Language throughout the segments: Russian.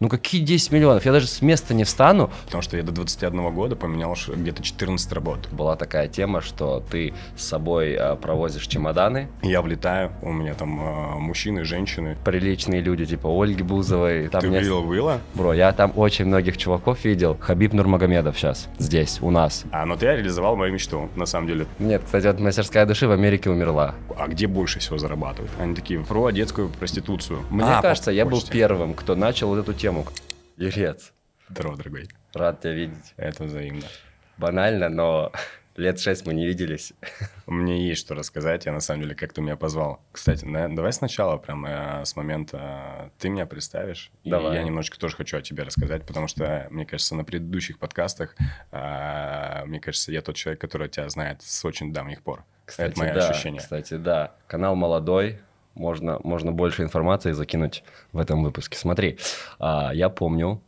Ну какие 10 миллионов? Я даже с места не встану. Потому что я до 21 года поменял где-то 14 работ. Была такая тема, что ты с собой а, провозишь чемоданы. Я влетаю, у меня там э, мужчины, женщины. Приличные люди, типа Ольги Бузовой. Там Ты меня... видел было? Бро, я там очень многих чуваков видел. Хабиб Нурмагомедов сейчас, здесь, у нас. А, ну ты реализовал мою мечту, на самом деле. Нет, кстати, вот мастерская души в Америке умерла. А где больше всего зарабатывают? Они такие, про детскую проституцию. Мне а, кажется, я был первым, кто начал вот эту тему тему. Юрец. Здорово, дорогой. Рад тебя видеть. Это взаимно. Банально, но лет шесть мы не виделись. Мне есть что рассказать, я на самом деле как ты меня позвал. Кстати, на, давай сначала прям э, с момента э, ты меня представишь, давай. и я немножечко тоже хочу о тебе рассказать, потому что, мне кажется, на предыдущих подкастах, э, мне кажется, я тот человек, который тебя знает с очень давних пор. Кстати, Это мое да, ощущение. Кстати, да. Канал молодой, можно, можно больше информации закинуть в этом выпуске. Смотри, а, я помню,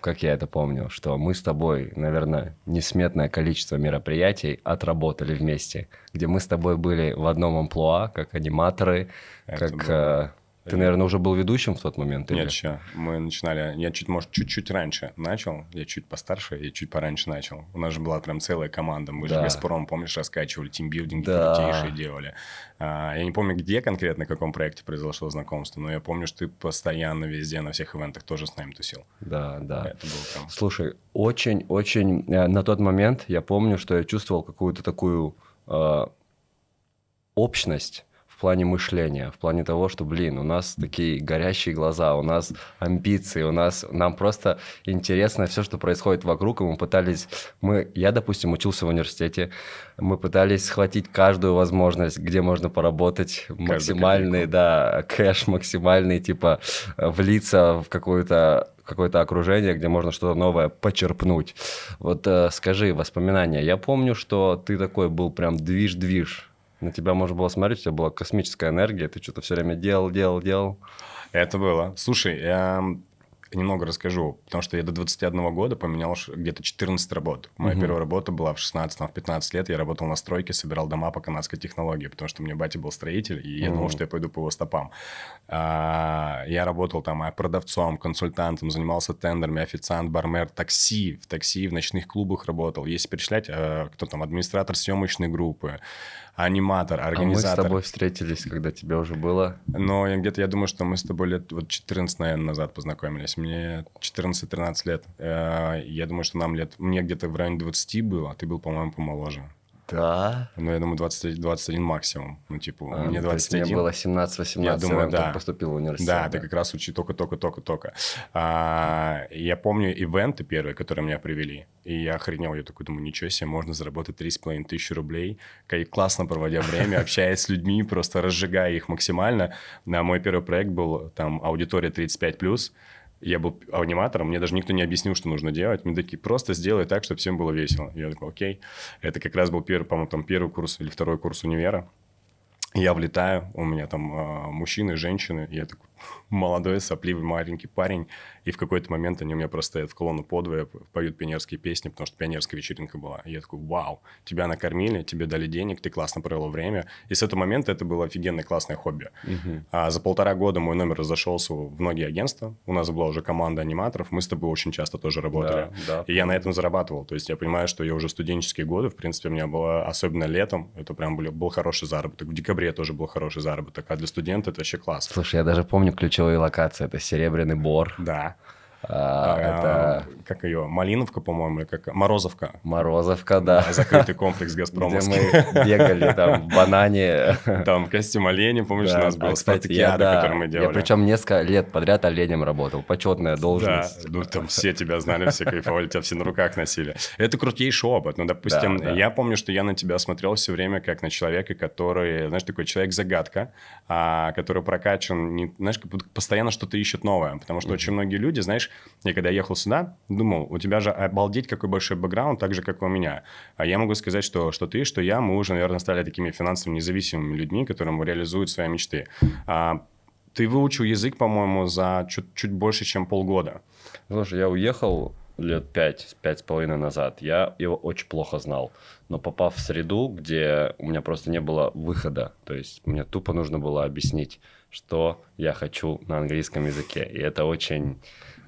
как я это помню, что мы с тобой, наверное, несметное количество мероприятий отработали вместе, где мы с тобой были в одном амплуа, как аниматоры, это как было. Э, ты, наверное, уже был ведущим в тот момент? Нет, или? еще. Мы начинали... Я чуть, может, чуть-чуть раньше начал. Я чуть постарше и чуть пораньше начал. У нас же была прям целая команда. Мы да. же «Газпром», помнишь, раскачивали, тимбилдинги да. крутейшие делали. А, я не помню, где конкретно, в каком проекте произошло знакомство, но я помню, что ты постоянно везде на всех ивентах тоже с нами тусил. Да, да. Это было прям... Слушай, очень-очень... Э, на тот момент я помню, что я чувствовал какую-то такую э, общность плане мышления, в плане того, что, блин, у нас такие горящие глаза, у нас амбиции, у нас, нам просто интересно все, что происходит вокруг, и мы пытались, мы, я, допустим, учился в университете, мы пытались схватить каждую возможность, где можно поработать, максимальный, да, кэш максимальный, типа влиться в какую-то какое-то окружение, где можно что-то новое почерпнуть. Вот э, скажи воспоминания. Я помню, что ты такой был прям движ-движ на тебя можно было смотреть, у тебя была космическая энергия, ты что-то все время делал, делал, делал. Это было. Слушай, я немного расскажу, потому что я до 21 года поменял где-то 14 работ. Моя угу. первая работа была в 16, в 15 лет я работал на стройке, собирал дома по канадской технологии, потому что у меня батя был строитель, и я угу. думал, что я пойду по его стопам. А, я работал там а, продавцом, консультантом, занимался тендерами, официант, бармер, такси, в такси, в ночных клубах работал. Если перечислять, а, кто там, администратор съемочной группы, аниматор, организатор. А мы с тобой встретились, когда тебе уже было? Но где-то, я думаю, что мы с тобой лет вот 14, наверное, назад познакомились. Мне 14-13 лет. Э, я думаю, что нам лет... Мне где-то в районе 20 было, а ты был, по-моему, помоложе. Да? Ну, я думаю, 20, 21 максимум. Ну, типа, а, мне 21. Ну, мне было 17-18, я думаю, да. поступил в университет. Да, да, ты как раз учи только-только-только-только. А, я помню ивенты первые, которые меня привели. И я охренел, я такой думаю, ничего себе, можно заработать 3,5 тысячи рублей, классно проводя время, общаясь с людьми, просто разжигая их максимально. На Мой первый проект был там аудитория 35+, я был аниматором, мне даже никто не объяснил, что нужно делать. Мне такие, просто сделай так, чтобы всем было весело. Я такой, окей. Это как раз был первый, по-моему, там первый курс или второй курс универа. Я влетаю, у меня там э, мужчины, женщины. Я такой, молодой, сопливый, маленький парень, и в какой-то момент они у меня просто стоят в колонну подвое, поют пионерские песни, потому что пионерская вечеринка была. И я такой, вау, тебя накормили, тебе дали денег, ты классно провел время. И с этого момента это было офигенное классное хобби. Угу. А за полтора года мой номер разошелся в многие агентства, у нас была уже команда аниматоров, мы с тобой очень часто тоже работали. Да, да. И я на этом зарабатывал, то есть я понимаю, что я уже студенческие годы, в принципе, у меня было, особенно летом, это прям был, был хороший заработок, в декабре тоже был хороший заработок, а для студента это вообще класс. Слушай, я даже помню, помню ключевые локации. Это Серебряный Бор. Да. А, а это... Как ее? Малиновка, по-моему, или как? Морозовка. Морозовка, да. Закрытый комплекс Газпромовский. Где мы бегали там в банане. Там костюм оленя, помнишь, да. у нас а, был а, кстати, я, да, который мы делали. Я причем несколько лет подряд оленем работал. Почетная должность. Да, ну там все тебя знали, все кайфовали, тебя все на руках носили. Это крутейший опыт. Ну, допустим, да, да. я помню, что я на тебя смотрел все время как на человека, который, знаешь, такой человек-загадка, а, который прокачан, не, знаешь, постоянно что-то ищет новое. Потому что mm-hmm. очень многие люди, знаешь, я когда ехал сюда, думал, у тебя же обалдеть какой большой бэкграунд, так же, как у меня. А я могу сказать, что, что ты, что я, мы уже, наверное, стали такими финансово независимыми людьми, которым реализуют свои мечты. А, ты выучил язык, по-моему, за чуть, чуть больше, чем полгода. Слушай, я уехал лет пять, пять с половиной назад. Я его очень плохо знал но попав в среду, где у меня просто не было выхода, то есть мне тупо нужно было объяснить, что я хочу на английском языке, и это очень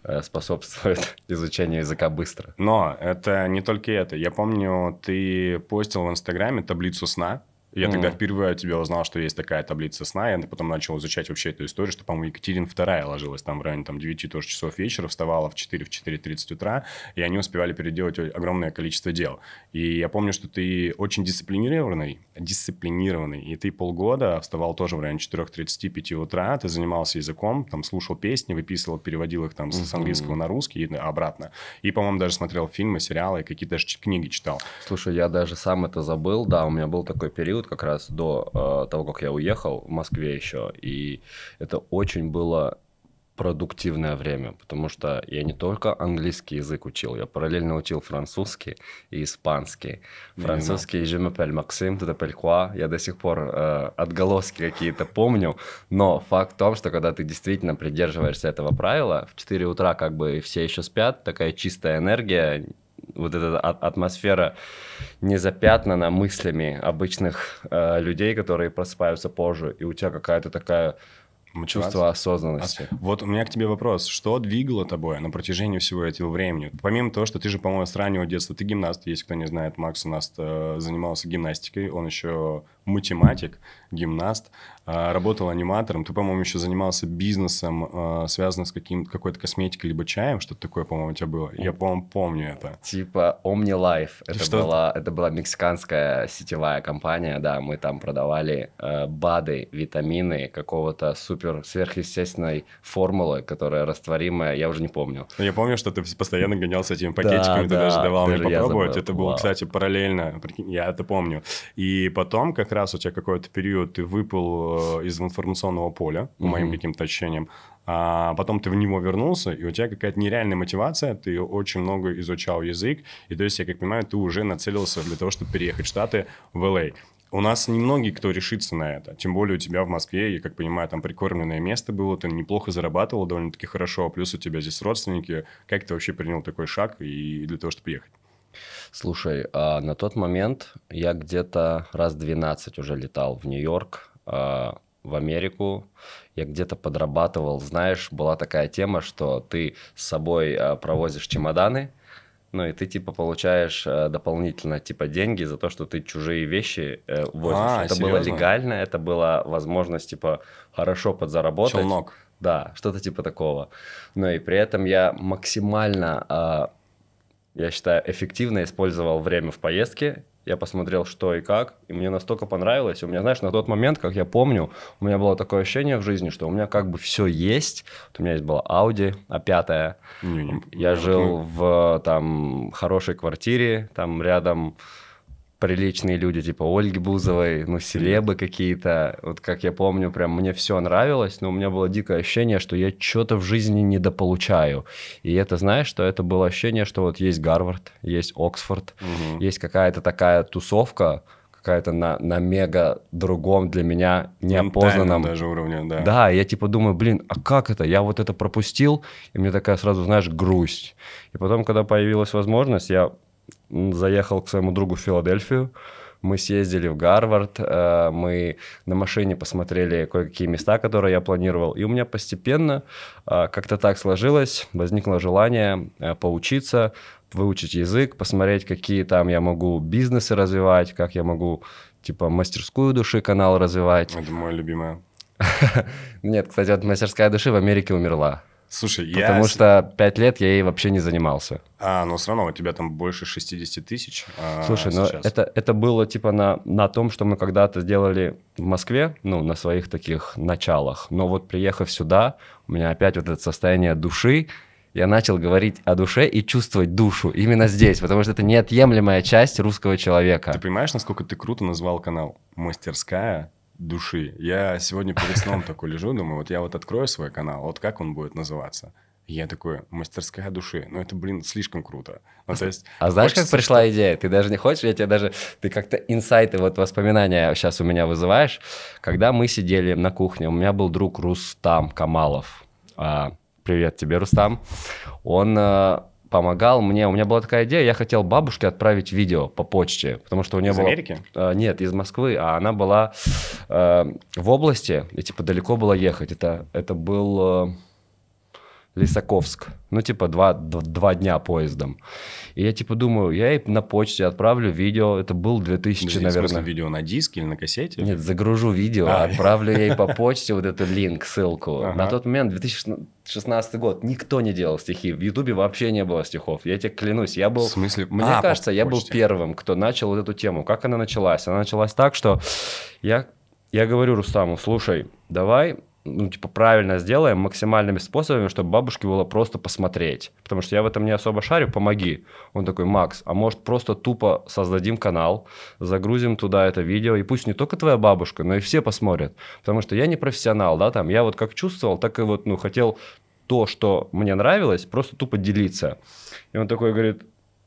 э, способствует изучению языка быстро. Но это не только это. Я помню, ты постил в Инстаграме таблицу сна, я mm-hmm. тогда впервые от тебя узнал, что есть такая таблица сна. Я потом начал изучать вообще эту историю, что, по-моему, Екатерин вторая ложилась там в районе там, 9 тоже часов вечера, вставала в 4, в 4.30 утра, и они успевали переделать огромное количество дел. И я помню, что ты очень дисциплинированный, дисциплинированный, и ты полгода вставал тоже в районе 4.35 утра, ты занимался языком, там слушал песни, выписывал, переводил их там mm-hmm. с английского на русский и э, обратно. И, по-моему, даже смотрел фильмы, сериалы, какие-то даже книги читал. Слушай, я даже сам это забыл, да, у меня был такой период, период как раз до э, того, как я уехал в Москве еще, и это очень было продуктивное время, потому что я не только английский язык учил, я параллельно учил французский и испанский. Французский «Je m'appelle Максим, tu t'appelles quoi?» Я до сих пор э, отголоски какие-то помню, но факт в том, что когда ты действительно придерживаешься этого правила, в 4 утра как бы все еще спят, такая чистая энергия, вот эта а, атмосфера не запятнана мыслями обычных э, людей, которые просыпаются позже, и у тебя какая-то такая Мотивация. чувство осознанности. А, вот у меня к тебе вопрос. Что двигало тобой на протяжении всего этого времени? Помимо того, что ты же, по-моему, с раннего детства, ты гимнаст, если кто не знает, Макс у нас э, занимался гимнастикой, он еще математик, гимнаст, а, работал аниматором. Ты, по-моему, еще занимался бизнесом, а, связанным с каким какой-то косметикой либо чаем, что-то такое, по-моему, у тебя было. Я, по-моему, помню это. Типа OmniLife. Это что? была это была мексиканская сетевая компания, да, мы там продавали э, БАДы, витамины какого-то супер сверхъестественной формулы, которая растворимая, я уже не помню. Я помню, что ты постоянно гонялся этими пакетиками, да, ты да, даже давал мне попробовать. Это было, кстати, параллельно, я это помню. И потом как раз у тебя какой-то период ты выпал э, из информационного поля, по mm моим каким-то ощущениям, а потом ты в него вернулся, и у тебя какая-то нереальная мотивация, ты очень много изучал язык, и то есть, я как понимаю, ты уже нацелился для того, чтобы переехать в Штаты, в Л.А. У нас немногие, кто решится на это. Тем более у тебя в Москве, я как понимаю, там прикормленное место было, ты неплохо зарабатывал довольно-таки хорошо, а плюс у тебя здесь родственники. Как ты вообще принял такой шаг и для того, чтобы ехать? Слушай, а, на тот момент я где-то раз 12 уже летал в Нью-Йорк, а, в Америку. Я где-то подрабатывал, знаешь, была такая тема, что ты с собой а, провозишь чемоданы, ну и ты типа получаешь дополнительно типа деньги за то, что ты чужие вещи э, возишь. А, это серьезно? было легально, это была возможность типа хорошо подзаработать. Челнок. Да, что-то типа такого. Но и при этом я максимально я считаю, эффективно использовал время в поездке. Я посмотрел, что и как, и мне настолько понравилось. У меня, знаешь, на тот момент, как я помню, у меня было такое ощущение в жизни, что у меня как бы все есть. Вот у меня есть была Audi а пятая. Не, не, я не, жил не. в там хорошей квартире, там рядом приличные люди, типа Ольги Бузовой, ну, селебы какие-то. Вот как я помню, прям мне все нравилось, но у меня было дикое ощущение, что я что-то в жизни недополучаю. И это, знаешь, что это было ощущение, что вот есть Гарвард, есть Оксфорд, угу. есть какая-то такая тусовка, какая-то на, на мега другом для меня неопознанном. даже уровне, да. Да, я типа думаю, блин, а как это? Я вот это пропустил, и мне такая сразу, знаешь, грусть. И потом, когда появилась возможность, я заехал к своему другу в Филадельфию, мы съездили в Гарвард, э, мы на машине посмотрели кое-какие места, которые я планировал, и у меня постепенно э, как-то так сложилось, возникло желание э, поучиться, выучить язык, посмотреть, какие там я могу бизнесы развивать, как я могу, типа, мастерскую души канал развивать. Это моя любимая. Нет, кстати, вот мастерская души в Америке умерла. Слушай, Потому я... Потому что пять лет я ей вообще не занимался. А, но все равно у тебя там больше 60 тысяч а, Слушай, ну, сейчас. но это, это было типа на, на том, что мы когда-то сделали в Москве, ну, на своих таких началах. Но вот приехав сюда, у меня опять вот это состояние души, я начал говорить о душе и чувствовать душу именно здесь, потому что это неотъемлемая часть русского человека. Ты понимаешь, насколько ты круто назвал канал «Мастерская души. Я сегодня перед сном такой лежу, думаю, вот я вот открою свой канал, вот как он будет называться? Я такой, мастерская души. Ну, это, блин, слишком круто. Ну, то есть, а знаешь, как пришла идея? Ты даже не хочешь, я тебе даже... Ты как-то инсайты, вот воспоминания сейчас у меня вызываешь. Когда мы сидели на кухне, у меня был друг Рустам Камалов. А, привет тебе, Рустам. Он а, помогал мне. У меня была такая идея, я хотел бабушке отправить видео по почте, потому что у нее из было... Америки? Э, нет, из Москвы, а она была э, в области, и типа далеко было ехать. Это, это был... Э, Лисаковск. Ну, типа, два, два дня поездом. И я, типа, думаю, я ей на почте отправлю видео. Это был 2000, Подожди, наверное. В смысле, видео на диске или на кассете? Нет, загружу видео, а. отправлю ей по почте вот этот линк, ссылку. Ага. На тот момент, 2016 год, никто не делал стихи. В Ютубе вообще не было стихов. Я тебе клянусь, я был... В смысле? Мне а, кажется, я был первым, кто начал вот эту тему. Как она началась? Она началась так, что я, я говорю Рустаму, слушай, давай ну, типа, правильно сделаем максимальными способами, чтобы бабушке было просто посмотреть. Потому что я в этом не особо шарю, помоги. Он такой, Макс, а может просто тупо создадим канал, загрузим туда это видео, и пусть не только твоя бабушка, но и все посмотрят. Потому что я не профессионал, да, там, я вот как чувствовал, так и вот, ну, хотел то, что мне нравилось, просто тупо делиться. И он такой говорит,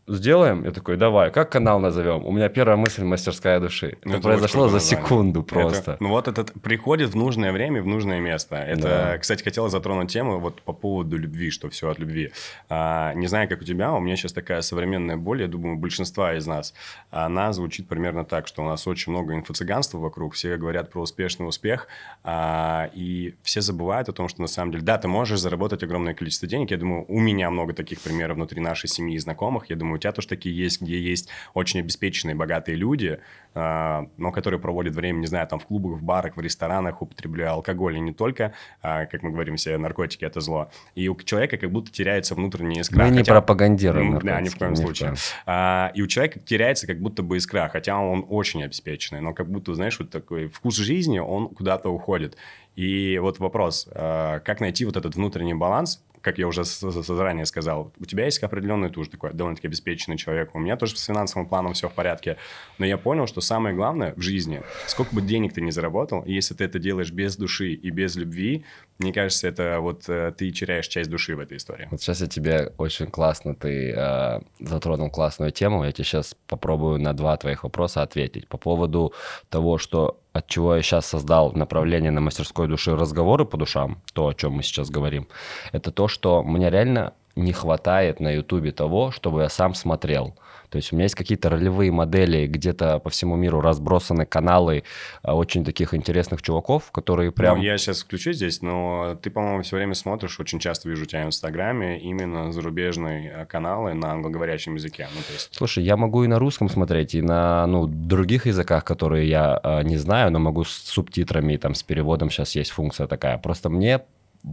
сделаем? Я такой, давай, как канал назовем? У меня первая мысль мастерская души. Это, это произошло за секунду просто. Это, ну вот этот приходит в нужное время, в нужное место. Это, да. кстати, хотела затронуть тему вот по поводу любви, что все от любви. А, не знаю, как у тебя, у меня сейчас такая современная боль, я думаю, большинства из нас. Она звучит примерно так, что у нас очень много инфо-цыганства вокруг, все говорят про успешный успех, а, и все забывают о том, что на самом деле, да, ты можешь заработать огромное количество денег. Я думаю, у меня много таких примеров внутри нашей семьи и знакомых. Я думаю, у тебя тоже такие есть, где есть очень обеспеченные, богатые люди, а, но которые проводят время, не знаю, там в клубах, в барах, в ресторанах, употребляя алкоголь, и не только, а, как мы говорим все, наркотики – это зло. И у человека как будто теряется внутренняя искра. Мы не хотя... пропагандируем наркотики. Да, ни в коем ни случае. В а, И у человека теряется как будто бы искра, хотя он очень обеспеченный, но как будто, знаешь, вот такой вкус жизни, он куда-то уходит. И вот вопрос, как найти вот этот внутренний баланс, как я уже заранее сказал, у тебя есть определенный, ты уже такой довольно-таки обеспеченный человек, у меня тоже с финансовым планом все в порядке, но я понял, что самое главное в жизни, сколько бы денег ты ни заработал, если ты это делаешь без души и без любви, мне кажется, это вот э, ты теряешь часть души в этой истории. Вот сейчас я тебе очень классно, ты э, затронул классную тему, я тебе сейчас попробую на два твоих вопроса ответить. По поводу того, что от чего я сейчас создал направление на мастерской души разговоры по душам, то, о чем мы сейчас говорим, это то, что мне реально не хватает на Ютубе того, чтобы я сам смотрел. То есть у меня есть какие-то ролевые модели, где-то по всему миру разбросаны каналы а, очень таких интересных чуваков, которые ну, прям... Ну, я сейчас включу здесь, но ты, по-моему, все время смотришь, очень часто вижу тебя в Инстаграме, именно зарубежные а, каналы на англоговорящем языке. Ну, есть... Слушай, я могу и на русском смотреть, и на ну, других языках, которые я а, не знаю, но могу с субтитрами, там, с переводом сейчас есть функция такая. Просто мне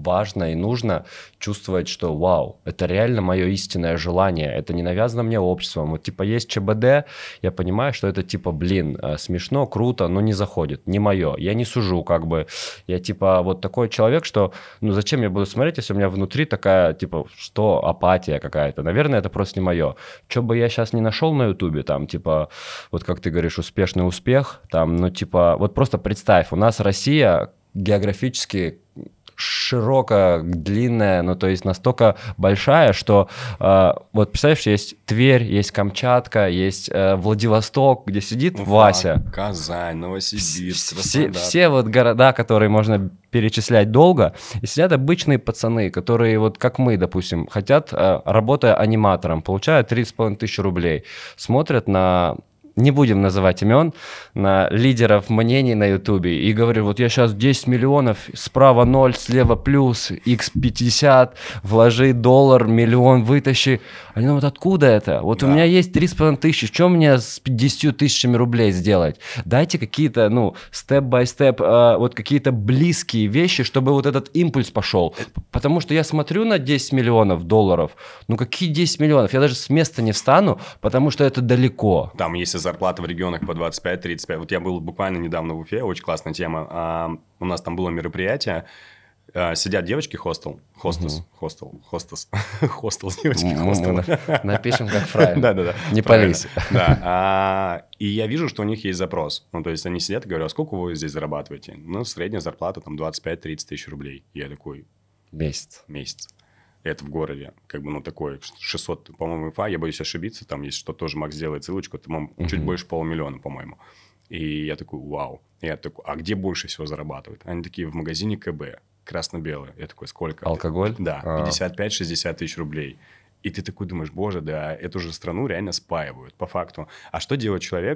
важно и нужно чувствовать, что вау, это реально мое истинное желание, это не навязано мне обществом. Вот типа есть ЧБД, я понимаю, что это типа, блин, э, смешно, круто, но не заходит, не мое. Я не сужу как бы. Я типа вот такой человек, что ну зачем я буду смотреть, если у меня внутри такая типа, что апатия какая-то. Наверное, это просто не мое. Что бы я сейчас не нашел на ютубе, там типа, вот как ты говоришь, успешный успех, там, ну типа, вот просто представь, у нас Россия географически широко длинная, ну то есть настолько большая, что э, вот представляешь, есть Тверь, есть Камчатка, есть э, Владивосток, где сидит Уфа, Вася. Казань, Новосибирск, все, все вот города, которые можно перечислять долго, и сидят обычные пацаны, которые вот как мы, допустим, хотят, э, работая аниматором, получают 3,5 тысяч рублей, смотрят на не будем называть имен, на лидеров мнений на Ютубе и говорю, вот я сейчас 10 миллионов, справа 0, слева плюс, x50, вложи доллар, миллион вытащи. Они думают, откуда это? Вот да. у меня есть 3,5 тысячи, что мне с 50 тысячами рублей сделать? Дайте какие-то, ну, степ-бай-степ, э, вот какие-то близкие вещи, чтобы вот этот импульс пошел. Потому что я смотрю на 10 миллионов долларов, ну какие 10 миллионов? Я даже с места не встану, потому что это далеко. Там есть зарплата в регионах по 25-35. Вот я был буквально недавно в Уфе, очень классная тема. А, у нас там было мероприятие, а, сидят девочки хостел, хостес, угу. хостел, хостес, хостел девочки хостела. Напишем как правильно. Да, да, да. Не повесь. Да. А, и я вижу, что у них есть запрос. Ну, то есть они сидят и говорят, а сколько вы здесь зарабатываете? Ну, средняя зарплата там 25-30 тысяч рублей. Я такой... Месяц. Месяц это в городе, как бы, ну, такое, 600, по-моему, ИФА, я боюсь ошибиться, там есть что тоже Макс сделает ссылочку, там угу. чуть больше полумиллиона, по-моему. И я такой, вау. И я такой, а где больше всего зарабатывают? Они такие, в магазине КБ, красно-белое. Я такой, сколько? Алкоголь? Да, 55-60 а. тысяч рублей. И ты такой думаешь, боже, да, эту же страну реально спаивают, по факту. А что делать человеку?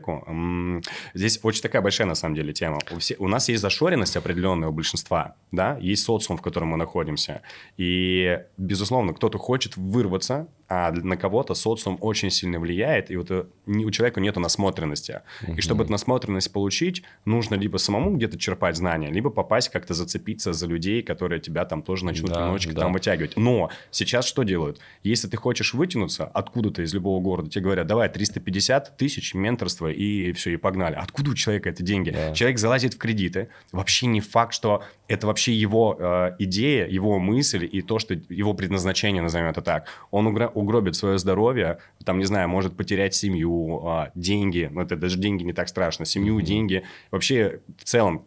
здесь очень такая большая, на самом деле, тема. У, все, у нас есть зашоренность определенная у большинства, да, есть социум, в котором мы находимся. И, безусловно, кто-то хочет вырваться, а на кого-то социум очень сильно влияет, и вот э, у человека нет насмотренности. Угу. И чтобы эту насмотренность получить, нужно либо самому где-то черпать знания, либо попасть как-то зацепиться за людей, которые тебя там тоже начнут да, немножечко да. там вытягивать. Но сейчас что делают? Если ты хочешь вытянуться откуда-то из любого города, тебе говорят, давай 350 тысяч менторства и все, и погнали. Откуда у человека это деньги? Да. Человек залазит в кредиты. Вообще не факт, что это вообще его э, идея, его мысль и то, что его предназначение, назовем это так. Он, угра угробит свое здоровье, там, не знаю, может потерять семью, а, деньги, ну это даже деньги не так страшно, семью, mm-hmm. деньги, вообще в целом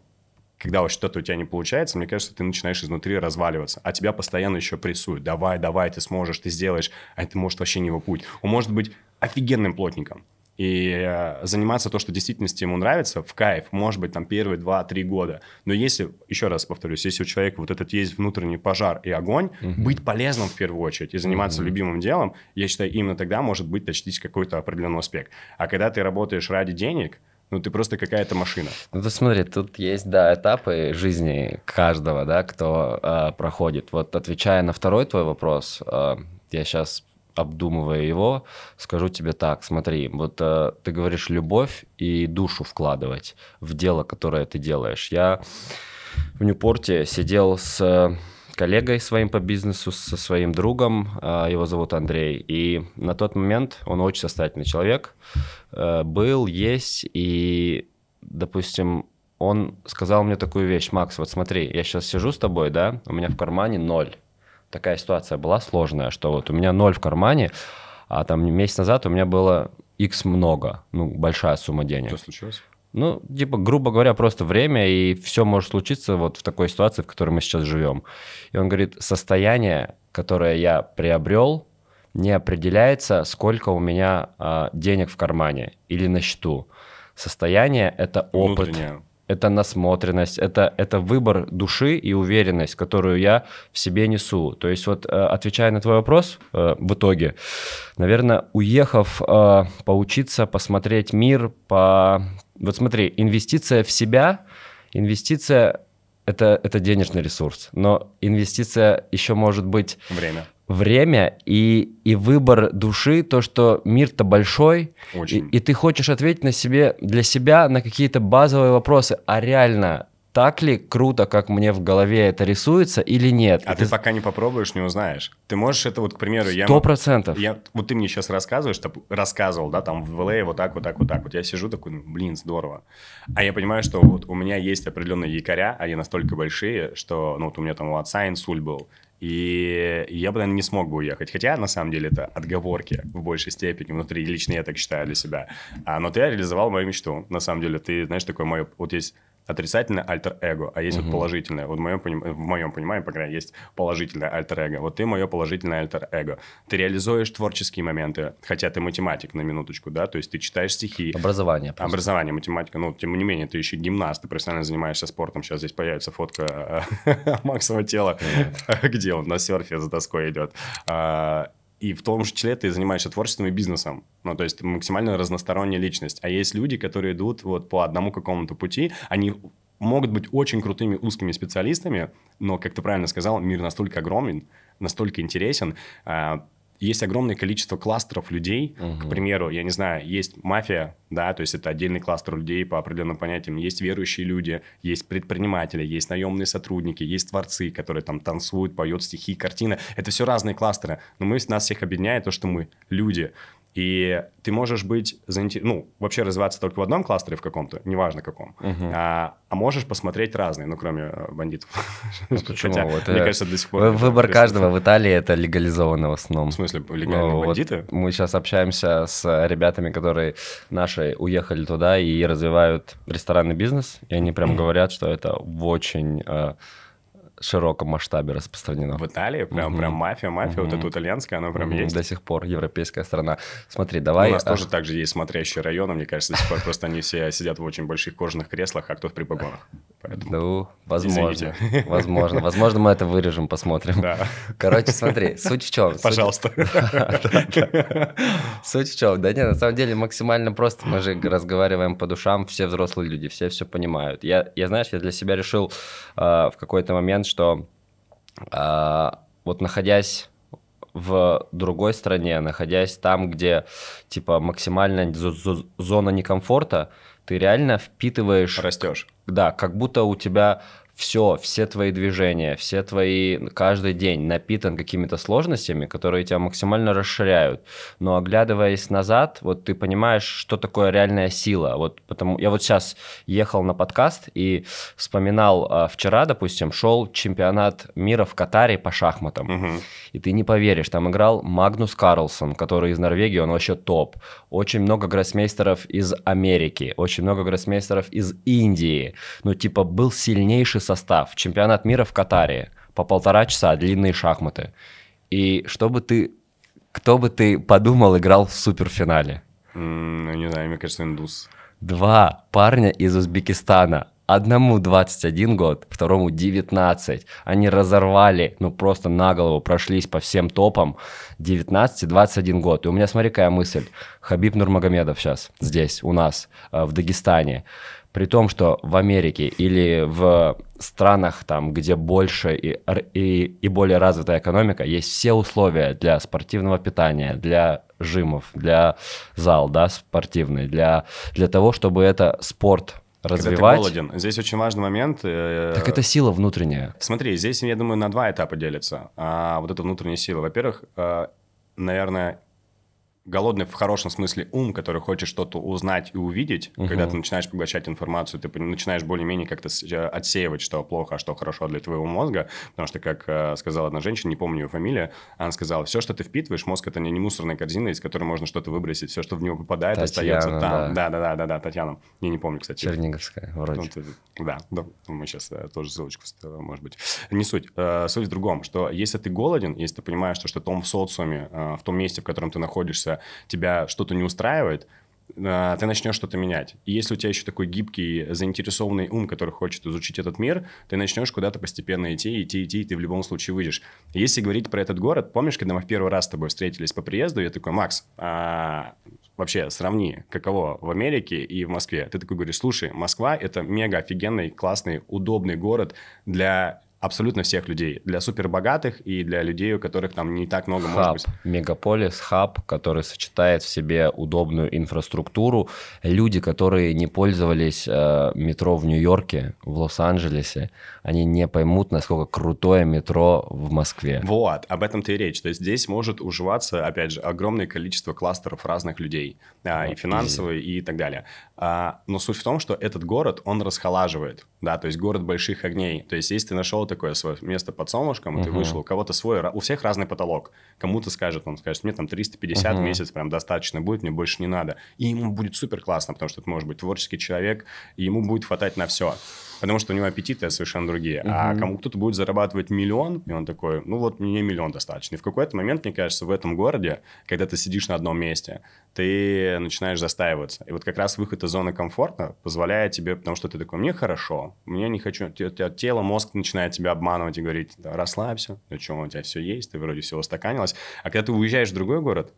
когда вот что-то у тебя не получается, мне кажется, ты начинаешь изнутри разваливаться, а тебя постоянно еще прессуют. Давай, давай, ты сможешь, ты сделаешь, а это может вообще не его путь. Он может быть офигенным плотником, и э, заниматься то, что в действительности ему нравится, в кайф, может быть, там первые 2-3 года. Но если, еще раз повторюсь, если у человека вот этот есть внутренний пожар и огонь, угу. быть полезным в первую очередь и заниматься угу. любимым делом, я считаю, именно тогда может быть достичь какой-то определенный успех. А когда ты работаешь ради денег, ну, ты просто какая-то машина. Ну, ты смотри, тут есть, да, этапы жизни каждого, да, кто э, проходит. Вот отвечая на второй твой вопрос, э, я сейчас обдумывая его, скажу тебе так, смотри, вот э, ты говоришь любовь и душу вкладывать в дело, которое ты делаешь. Я в Ньюпорте сидел с э, коллегой своим по бизнесу, со своим другом, э, его зовут Андрей. И на тот момент он очень состоятельный человек, э, был, есть, и, допустим, он сказал мне такую вещь, Макс, вот смотри, я сейчас сижу с тобой, да, у меня в кармане ноль такая ситуация была сложная, что вот у меня ноль в кармане, а там месяц назад у меня было X много, ну, большая сумма денег. Что случилось? Ну, типа, грубо говоря, просто время, и все может случиться вот в такой ситуации, в которой мы сейчас живем. И он говорит, состояние, которое я приобрел, не определяется, сколько у меня а, денег в кармане или на счету. Состояние – это опыт. Внутреннее это насмотренность, это, это выбор души и уверенность, которую я в себе несу. То есть вот э, отвечая на твой вопрос э, в итоге, наверное, уехав э, поучиться, посмотреть мир, по... вот смотри, инвестиция в себя, инвестиция это, это денежный ресурс, но инвестиция еще может быть... Время время и, и выбор души, то, что мир-то большой, Очень. И, и ты хочешь ответить на себе, для себя на какие-то базовые вопросы, а реально так ли круто, как мне в голове это рисуется или нет. А ты, ты пока не попробуешь, не узнаешь. Ты можешь это вот, к примеру, я... Сто процентов. Я, вот ты мне сейчас рассказываешь, ты рассказывал, да, там в ЛА вот так, вот так, вот так. Вот я сижу такой, ну, блин, здорово. А я понимаю, что вот у меня есть определенные якоря, они настолько большие, что, ну, вот у меня там у отца инсульт был. И я бы, наверное, не смог бы уехать. Хотя, на самом деле, это отговорки в большей степени внутри. Лично я так считаю для себя. А, но ты реализовал мою мечту. На самом деле, ты, знаешь, такое мое... Вот есть отрицательное альтер-эго, а есть угу. вот положительное. Вот в моем, поним... в моем понимании, по крайней мере, есть положительное альтер-эго. Вот ты мое положительное альтер-эго. Ты реализуешь творческие моменты, хотя ты математик на минуточку, да, то есть ты читаешь стихи. Образование. Просто. Образование, математика. Ну, тем не менее, ты еще гимнаст, ты профессионально занимаешься спортом. Сейчас здесь появится фотка Максового тела, где он на серфе за доской идет. А, и в том же числе ты занимаешься творчеством и бизнесом. Ну, то есть ты максимально разносторонняя личность. А есть люди, которые идут вот по одному какому-то пути, они могут быть очень крутыми узкими специалистами, но, как ты правильно сказал, мир настолько огромен, настолько интересен, а, есть огромное количество кластеров людей. Угу. К примеру, я не знаю, есть мафия, да, то есть это отдельный кластер людей по определенным понятиям. Есть верующие люди, есть предприниматели, есть наемные сотрудники, есть творцы, которые там танцуют, поют стихи, картины. Это все разные кластеры. Но мы, нас всех объединяет то, что мы люди. И ты можешь быть, ну, вообще развиваться только в одном кластере в каком-то, неважно каком, угу. а, а можешь посмотреть разные, ну, кроме э, бандитов. А почему? Хотя, вот, мне э, кажется, до сих пор... Выбор каждого в Италии — это легализованно в основном. В смысле, легальные ну, бандиты? Вот мы сейчас общаемся с ребятами, которые наши уехали туда и развивают ресторанный бизнес, и они прям говорят, что это очень э, широком масштабе распространено. В Италии прям, mm прям мафия, мафия, mm вот эта итальянская, она прям mm есть. До сих пор европейская страна. Смотри, ну, давай... У нас а... тоже так же есть смотрящие районы, мне кажется, до сих пор просто они все сидят в очень больших кожаных креслах, а кто-то при погонах. Поэтому... Ну, возможно. Извините. Возможно. Возможно, мы это вырежем, посмотрим. Да. Короче, смотри, суть в чем. Пожалуйста. Суть в чем. Да нет, на самом деле максимально просто. Мы же разговариваем по душам, все взрослые люди, все все понимают. Я, я знаешь, я для себя решил а, в какой-то момент, что а, вот находясь в другой стране, находясь там, где типа максимальная зона некомфорта, ты реально впитываешь... Растешь. Да, как будто у тебя все, все твои движения, все твои, каждый день напитан какими-то сложностями, которые тебя максимально расширяют. Но оглядываясь назад, вот ты понимаешь, что такое реальная сила. Вот потому я вот сейчас ехал на подкаст и вспоминал а, вчера, допустим, шел чемпионат мира в Катаре по шахматам. Угу. И ты не поверишь, там играл Магнус Карлсон, который из Норвегии, он вообще топ. Очень много гроссмейстеров из Америки, очень много гроссмейстеров из Индии. Ну, типа, был сильнейший состав, чемпионат мира в Катаре, по полтора часа длинные шахматы. И что бы ты, кто бы ты подумал, играл в суперфинале? ну, не знаю, мне кажется, индус. Два парня из Узбекистана. Одному 21 год, второму 19. Они разорвали, ну просто на голову прошлись по всем топам. 19 и 21 год. И у меня, смотри, какая мысль. Хабиб Нурмагомедов сейчас здесь, у нас, э, в Дагестане. При том, что в Америке или в странах, там, где больше и, и, и более развитая экономика, есть все условия для спортивного питания, для жимов, для зал, да, спортивный, для, для того, чтобы это спорт развивать. Когда ты голоден. Здесь очень важный момент. Э, так это сила внутренняя. Смотри, здесь, я думаю, на два этапа делится. А, вот эта внутренняя сила. Во-первых, э, наверное, голодный в хорошем смысле ум, который хочет что-то узнать и увидеть, угу. когда ты начинаешь поглощать информацию, ты начинаешь более-менее как-то э, отсеивать, что плохо, а что хорошо для твоего мозга, потому что, как э, сказала одна женщина, не помню ее фамилия, она сказала, все, что ты впитываешь, мозг это не мусорная корзина, из которой можно что-то выбросить, все, что в него попадает, Татьяна, остается там. Да. да, да, да, да, да, Татьяна. Я не помню, кстати. Черниговская, вроде. Ну, да, да, ну, мы сейчас э, тоже ссылочку, может быть. Не суть. Суть в другом, что если ты голоден, если ты понимаешь, что, что в том социуме, в том месте, в котором ты находишься, случится, тебя что-то не устраивает, а, ты начнешь что-то менять. И если у тебя еще такой гибкий, заинтересованный ум, который хочет изучить этот мир, ты начнешь куда-то постепенно идти, идти, идти, и ты в любом случае выйдешь. Если говорить про этот город, помнишь, когда мы в первый раз с тобой встретились по приезду, я такой, Макс, а вообще сравни, каково в Америке и в Москве. Ты такой говоришь, слушай, Москва — это мега офигенный, классный, удобный город для абсолютно всех людей. Для супербогатых и для людей, у которых там не так много хаб, может быть. Мегаполис, хаб, который сочетает в себе удобную инфраструктуру. Люди, которые не пользовались э, метро в Нью-Йорке, в Лос-Анджелесе, они не поймут, насколько крутое метро в Москве. Вот, об этом ты и речь. То есть здесь может уживаться, опять же, огромное количество кластеров разных людей. Э, вот, и финансовые, и так далее. А, но суть в том, что этот город, он расхолаживает. Да, то есть город больших огней. То есть если ты нашел такое свое место под солнышком, и ты вышел, у кого-то свой, у всех разный потолок. Кому-то скажет, он скажет, мне там 350 в месяц прям достаточно будет, мне больше не надо. И ему будет супер классно, потому что это может быть творческий человек, и ему будет хватать на все потому что у него аппетиты совершенно другие. Угу. А кому кто-то будет зарабатывать миллион, и он такой, ну вот мне миллион достаточно. И в какой-то момент, мне кажется, в этом городе, когда ты сидишь на одном месте, ты начинаешь застаиваться. И вот как раз выход из зоны комфорта позволяет тебе, потому что ты такой, мне хорошо, мне не хочу. Тело, мозг начинает тебя обманывать и говорить, расслабься, ну что, у тебя все есть, ты вроде все устаканилось. А когда ты уезжаешь в другой город,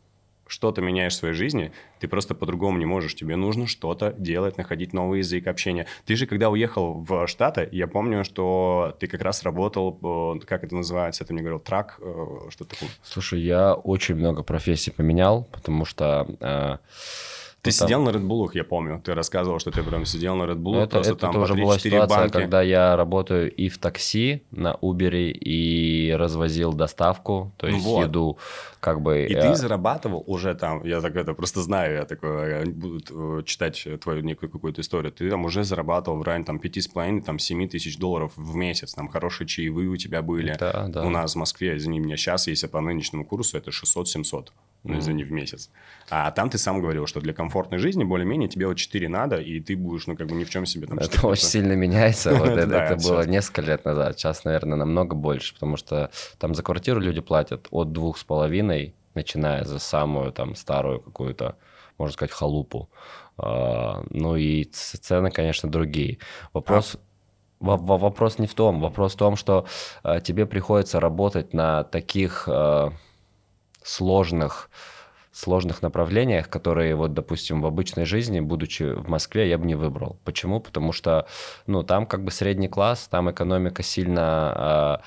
что-то меняешь в своей жизни, ты просто по-другому не можешь. Тебе нужно что-то делать, находить новый язык общения. Ты же, когда уехал в Штаты, я помню, что ты как раз работал, э, как это называется, ты мне говорил, трак, э, что то такое? Слушай, я очень много профессий поменял, потому что... Э ты там... сидел на Red я помню. Ты рассказывал, что ты прям сидел на Red Bull. Это, просто это там тоже была ситуация, банки. когда я работаю и в такси на Uber, и развозил доставку, то ну есть вот. еду как бы... И я... Э, ты зарабатывал уже там, я так это просто знаю, я такой, я а, буду э, читать твою некую какую-то историю, ты там уже зарабатывал в районе там 5,5, там 7 тысяч долларов в месяц, там хорошие чаевые у тебя были. Да, да. У нас в Москве, извини меня, сейчас, если по нынешнему курсу, это 600-700 ну, извини, в месяц. А там ты сам говорил, что для комфортной жизни более-менее тебе вот 4 надо, и ты будешь, ну, как бы ни в чем себе там... Это очень сильно меняется. это, было несколько лет назад. Сейчас, наверное, намного больше, потому что там за квартиру люди платят от двух с половиной, начиная за самую там старую какую-то, можно сказать, халупу. А, ну и цены, конечно, другие. Вопрос... А? Вопрос не в том. Вопрос в том, что э, тебе приходится работать на таких э, сложных сложных направлениях, которые, вот, допустим, в обычной жизни, будучи в Москве, я бы не выбрал. Почему? Потому что, ну, там как бы средний класс, там экономика сильно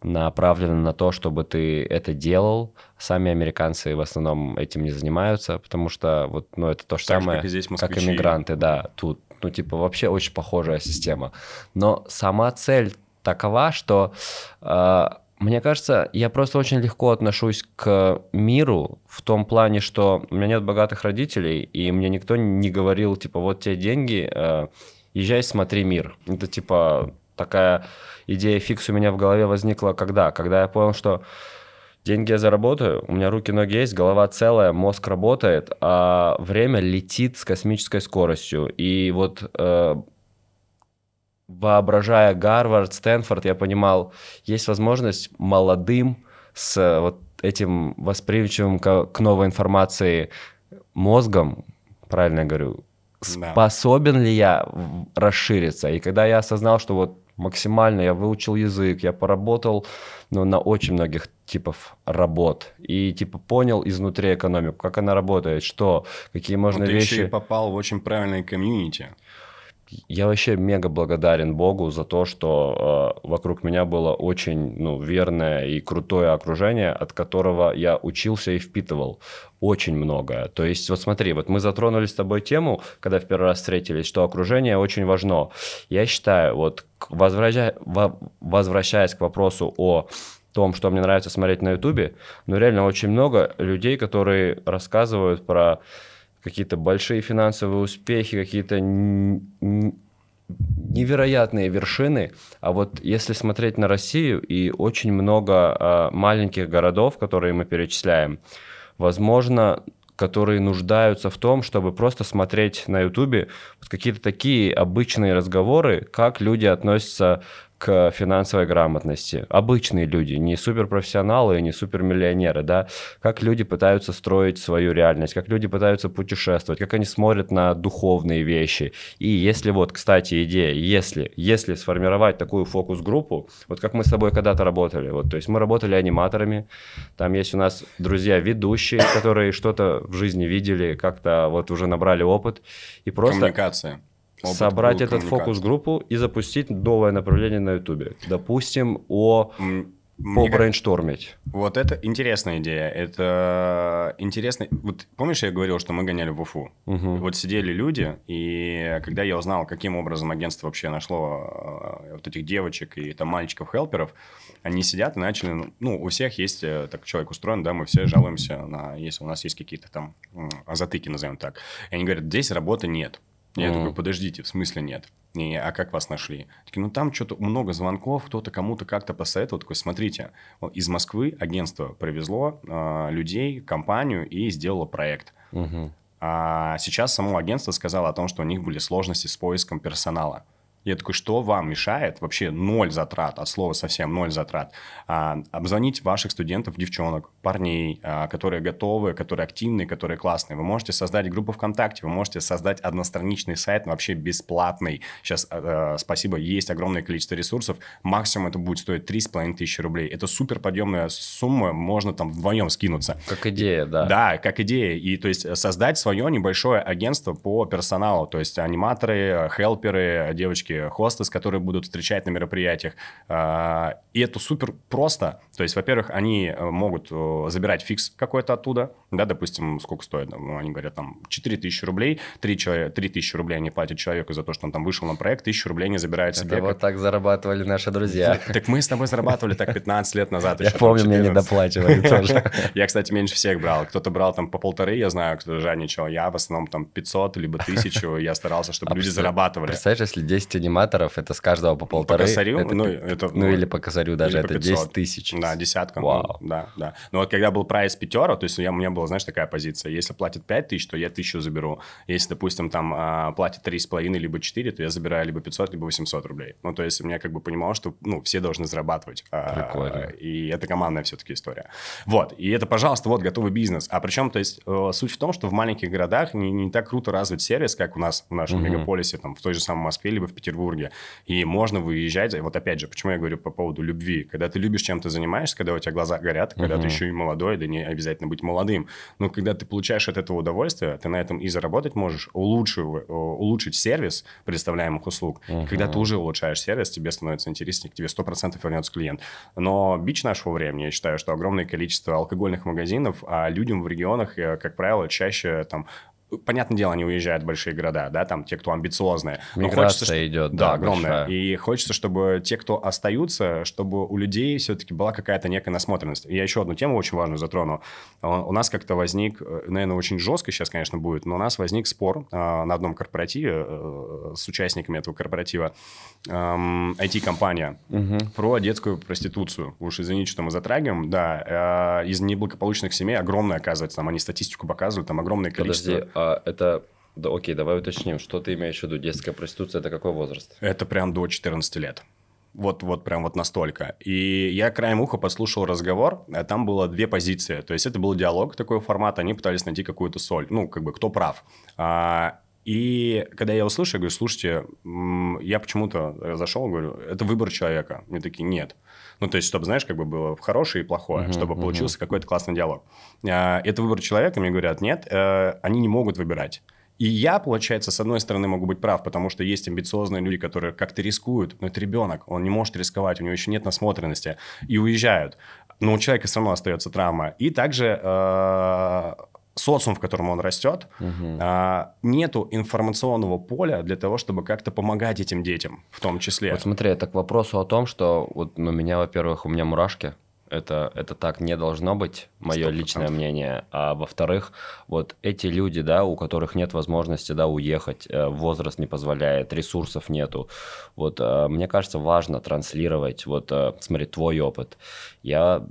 э, направлена на то, чтобы ты это делал. Сами американцы в основном этим не занимаются, потому что, вот, ну, это то же так самое, же, как, и здесь как иммигранты, да, тут, ну, типа, вообще очень похожая система. Но сама цель такова, что... Э, мне кажется, я просто очень легко отношусь к миру в том плане, что у меня нет богатых родителей, и мне никто не говорил, типа, вот тебе деньги, э, езжай, смотри мир. Это, типа, такая идея фикс у меня в голове возникла когда? Когда я понял, что деньги я заработаю, у меня руки, ноги есть, голова целая, мозг работает, а время летит с космической скоростью. И вот э, воображая Гарвард, Стэнфорд, я понимал, есть возможность молодым с э, вот этим восприимчивым к, к новой информации мозгом, правильно я говорю, способен ли я расшириться. И когда я осознал, что вот максимально я выучил язык, я поработал ну, на очень многих типов работ и типа понял изнутри экономику, как она работает, что, какие можно вещи. ты Еще и попал в очень правильное комьюнити я вообще мега благодарен Богу за то, что э, вокруг меня было очень ну, верное и крутое окружение, от которого я учился и впитывал очень многое. То есть, вот смотри, вот мы затронули с тобой тему, когда в первый раз встретились, что окружение очень важно. Я считаю, вот возвращая, возвращаясь к вопросу о том, что мне нравится смотреть на Ютубе, ну, реально очень много людей, которые рассказывают про какие-то большие финансовые успехи, какие-то невероятные вершины. А вот если смотреть на Россию и очень много а, маленьких городов, которые мы перечисляем, возможно, которые нуждаются в том, чтобы просто смотреть на Ютубе вот какие-то такие обычные разговоры, как люди относятся к финансовой грамотности. Обычные люди, не суперпрофессионалы, не супермиллионеры, да, как люди пытаются строить свою реальность, как люди пытаются путешествовать, как они смотрят на духовные вещи. И если вот, кстати, идея, если, если сформировать такую фокус-группу, вот как мы с тобой когда-то работали, вот, то есть мы работали аниматорами, там есть у нас друзья-ведущие, которые что-то в жизни видели, как-то вот уже набрали опыт, и просто... Коммуникация. Опыт собрать этот фокус-группу и запустить новое направление на Ютубе. Допустим, о мне побрейнштормить. Как... Вот это интересная идея. Это интересно. Вот помнишь, я говорил, что мы гоняли в Уфу? Угу. Вот сидели люди, и когда я узнал, каким образом агентство вообще нашло э, вот этих девочек и там мальчиков-хелперов, они сидят и начали... Ну, ну у всех есть... Э, так человек устроен, да, мы все жалуемся на... Если у нас есть какие-то там а затыки, назовем так. И они говорят, здесь работы нет. Я mm. такой, подождите, в смысле нет? Не, а как вас нашли? Такие, ну там что-то много звонков, кто-то кому-то как-то посоветовал. Такой, смотрите, из Москвы агентство привезло э, людей, компанию и сделало проект. Mm-hmm. А сейчас само агентство сказало о том, что у них были сложности с поиском персонала. Я такой, что вам мешает? Вообще ноль затрат, от слова совсем ноль затрат. А, обзвонить ваших студентов, девчонок, парней, а, которые готовы, которые активные, которые классные. Вы можете создать группу ВКонтакте, вы можете создать одностраничный сайт, вообще бесплатный. Сейчас, а, а, спасибо, есть огромное количество ресурсов. Максимум это будет стоить 3,5 тысячи рублей. Это супер подъемная сумма, можно там вдвоем скинуться. Как идея, да. Да, как идея. И то есть создать свое небольшое агентство по персоналу. То есть аниматоры, хелперы, девочки девушки, хостес, которые будут встречать на мероприятиях. А, и это супер просто. То есть, во-первых, они э, могут э, забирать фикс какой-то оттуда, да, допустим, сколько стоит, ну, они говорят, там, 4 тысячи рублей, 3, человек, 3 тысячи рублей они платят человеку за то, что он там вышел на проект, тысячу рублей они забирают себе. Это вот так зарабатывали наши друзья. Так мы с тобой зарабатывали так 15 лет назад. Я помню, мне не доплачивали тоже. Я, кстати, меньше всех брал. Кто-то брал там по полторы, я знаю, кто-то жадничал. Я в основном там 500, либо 1000. Я старался, чтобы а люди зарабатывали. Представляешь, если 10 аниматоров, это с каждого по ну, полторы. По косарю? Это, ну, это, ну, ну, или по косарю даже, это 500. 10 тысяч. Да, десятка. Ну, Вау. Ну, да, да. ну вот когда был прайс пятера, то есть я, у меня была, знаешь, такая позиция, если платят 5 тысяч, то я тысячу заберу. Если, допустим, там а, платят 3,5 либо 4, то я забираю либо 500, либо 800 рублей. Ну, то есть у меня как бы понимал, что, ну, все должны зарабатывать. А, Прикольно. А, и это командная все-таки история. Вот. И это, пожалуйста, вот готовый бизнес. А причем, то есть, э, суть в том, что в маленьких городах не, не так круто развить сервис, как у нас в нашем mm-hmm. мегаполисе, там, в той же самой Москве, либо в Петербурге Санкт-Петербурге. И можно выезжать, вот опять же, почему я говорю по поводу любви. Когда ты любишь чем-то занимаешься, когда у тебя глаза горят, когда угу. ты еще и молодой, да не обязательно быть молодым, но когда ты получаешь от этого удовольствие, ты на этом и заработать можешь, улучшив, э, улучшить сервис представляемых услуг. Угу. И когда ты уже улучшаешь сервис, тебе становится интереснее, к тебе 100% вернется клиент. Но бич нашего времени, я считаю, что огромное количество алкогольных магазинов, а людям в регионах, э, как правило, чаще там понятное дело, они уезжают в большие города, да, там те, кто амбициозные. Миграция хочется, идет, да, да огромная. И хочется, чтобы те, кто остаются, чтобы у людей все-таки была какая-то некая насмотренность. я еще одну тему очень важную затрону. Э, у нас как-то возник, э, наверное, очень жестко сейчас, конечно, будет, но у нас возник спор э, на одном корпоративе с участниками этого корпоратива IT-компания эм, угу. про детскую проституцию. Уж извините, что мы затрагиваем, да, из неблагополучных семей огромное, оказывается, там они статистику показывают, там огромное количество... Подожди, а а это да, окей, давай уточним, что ты имеешь в виду? Детская проституция это какой возраст? Это прям до 14 лет. Вот, вот прям вот настолько. И я краем уха послушал разговор, а там было две позиции. То есть это был диалог такой формат, они пытались найти какую-то соль. Ну, как бы кто прав. А, и когда я его слушаю, я говорю, слушайте, я почему-то зашел, говорю, это выбор человека. Мне такие, нет. Ну, то есть, чтобы, знаешь, как бы было хорошее и плохое, uh-huh, чтобы uh-huh. получился какой-то классный диалог. А, это выбор человека, мне говорят, нет, э, они не могут выбирать. И я, получается, с одной стороны могу быть прав, потому что есть амбициозные люди, которые как-то рискуют, но это ребенок, он не может рисковать, у него еще нет насмотренности, и уезжают. Но у человека все равно остается травма. И также э, социум, в котором он растет, угу. А, нету информационного поля для того, чтобы как-то помогать этим детям, в том числе. Вот смотри, это к вопросу о том, что вот ну, меня, во-первых, у меня мурашки. Это, это так не должно быть, мое 100%. личное мнение. А во-вторых, вот эти люди, да, у которых нет возможности, да, уехать, э, возраст не позволяет, ресурсов нету. Вот э, мне кажется, важно транслировать, вот, э, смотри, твой опыт. Я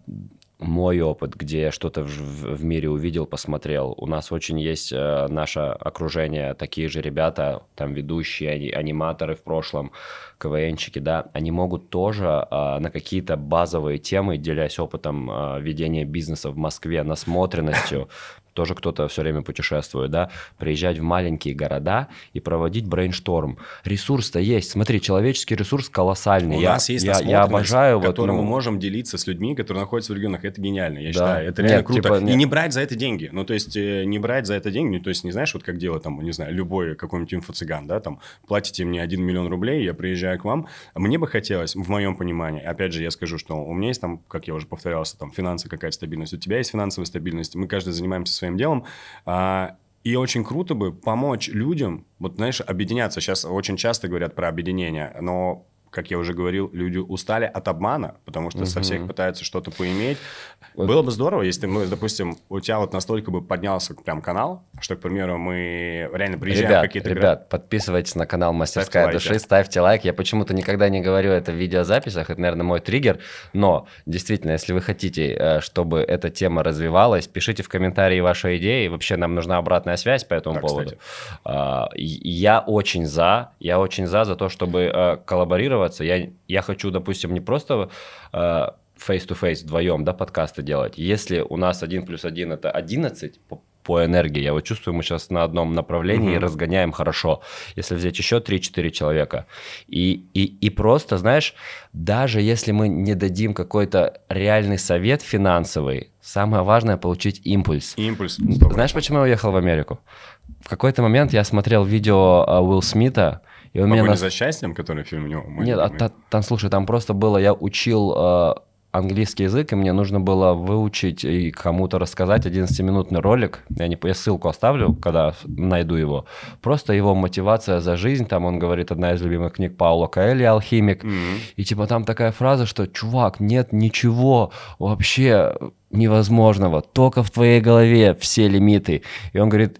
мой опыт, где я что-то в, в мире увидел, посмотрел. У нас очень есть э, наше окружение, такие же ребята, там ведущие, они, аниматоры в прошлом, КВНчики, да, они могут тоже э, на какие-то базовые темы, делясь опытом э, ведения бизнеса в Москве, насмотренностью, тоже кто-то все время путешествует, да, приезжать в маленькие города и проводить брейншторм. Ресурс-то есть, смотри, человеческий ресурс колоссальный. У я, нас есть я, я обожаю которую вот, ну... мы можем делиться с людьми, которые находятся в регионах, это гениально, я да. считаю, это реально нет, круто. Типа, нет. И не брать за это деньги, ну, то есть э, не брать за это деньги, ну, то есть не знаешь, вот как делать там, не знаю, любой какой-нибудь инфо-цыган, да, там, платите мне 1 миллион рублей, я приезжаю к вам, мне бы хотелось, в моем понимании, опять же, я скажу, что у меня есть там, как я уже повторялся, там, финансы какая-то стабильность, у тебя есть финансовая стабильность, мы каждый занимаемся своим делом. А, и очень круто бы помочь людям, вот знаешь, объединяться. Сейчас очень часто говорят про объединение, но как я уже говорил, люди устали от обмана, потому что угу. со всех пытаются что-то поиметь. Вот. Было бы здорово, если мы, допустим, у тебя вот настолько бы поднялся прям канал, что, к примеру, мы реально приезжаем ребят, какие-то... Ребят, гра... подписывайтесь на канал «Мастерская ставьте души», лайки. ставьте лайк. Я почему-то никогда не говорю это в видеозаписях, это, наверное, мой триггер, но действительно, если вы хотите, э, чтобы эта тема развивалась, пишите в комментарии ваши идеи, вообще нам нужна обратная связь по этому да, поводу. Кстати. А, я очень за, я очень за, за то, чтобы э, коллаборировать созваниваться. Я, я хочу, допустим, не просто э, face-to-face вдвоем, да, подкасты делать. Если у нас 1 плюс 1 это 11 по, по энергии, я вот чувствую, мы сейчас на одном направлении mm-hmm. разгоняем хорошо. Если взять еще 3-4 человека. И, и, и просто, знаешь, даже если мы не дадим какой-то реальный совет финансовый, самое важное получить импульс. Импульс. Знаешь, почему я уехал в Америку? В какой-то момент я смотрел видео э, Уилл Смита, и он меня нас... за счастьем, который фильм у него? Мы, Нет, мы... А, та, там, слушай, там просто было, я учил э, английский язык, и мне нужно было выучить и кому-то рассказать 11-минутный ролик. Я, не, я ссылку оставлю, когда найду его. Просто его мотивация за жизнь. Там он говорит, одна из любимых книг Паула Каэли «Алхимик». Mm-hmm. И типа там такая фраза, что «Чувак, нет ничего вообще невозможного, только в твоей голове все лимиты». И он говорит,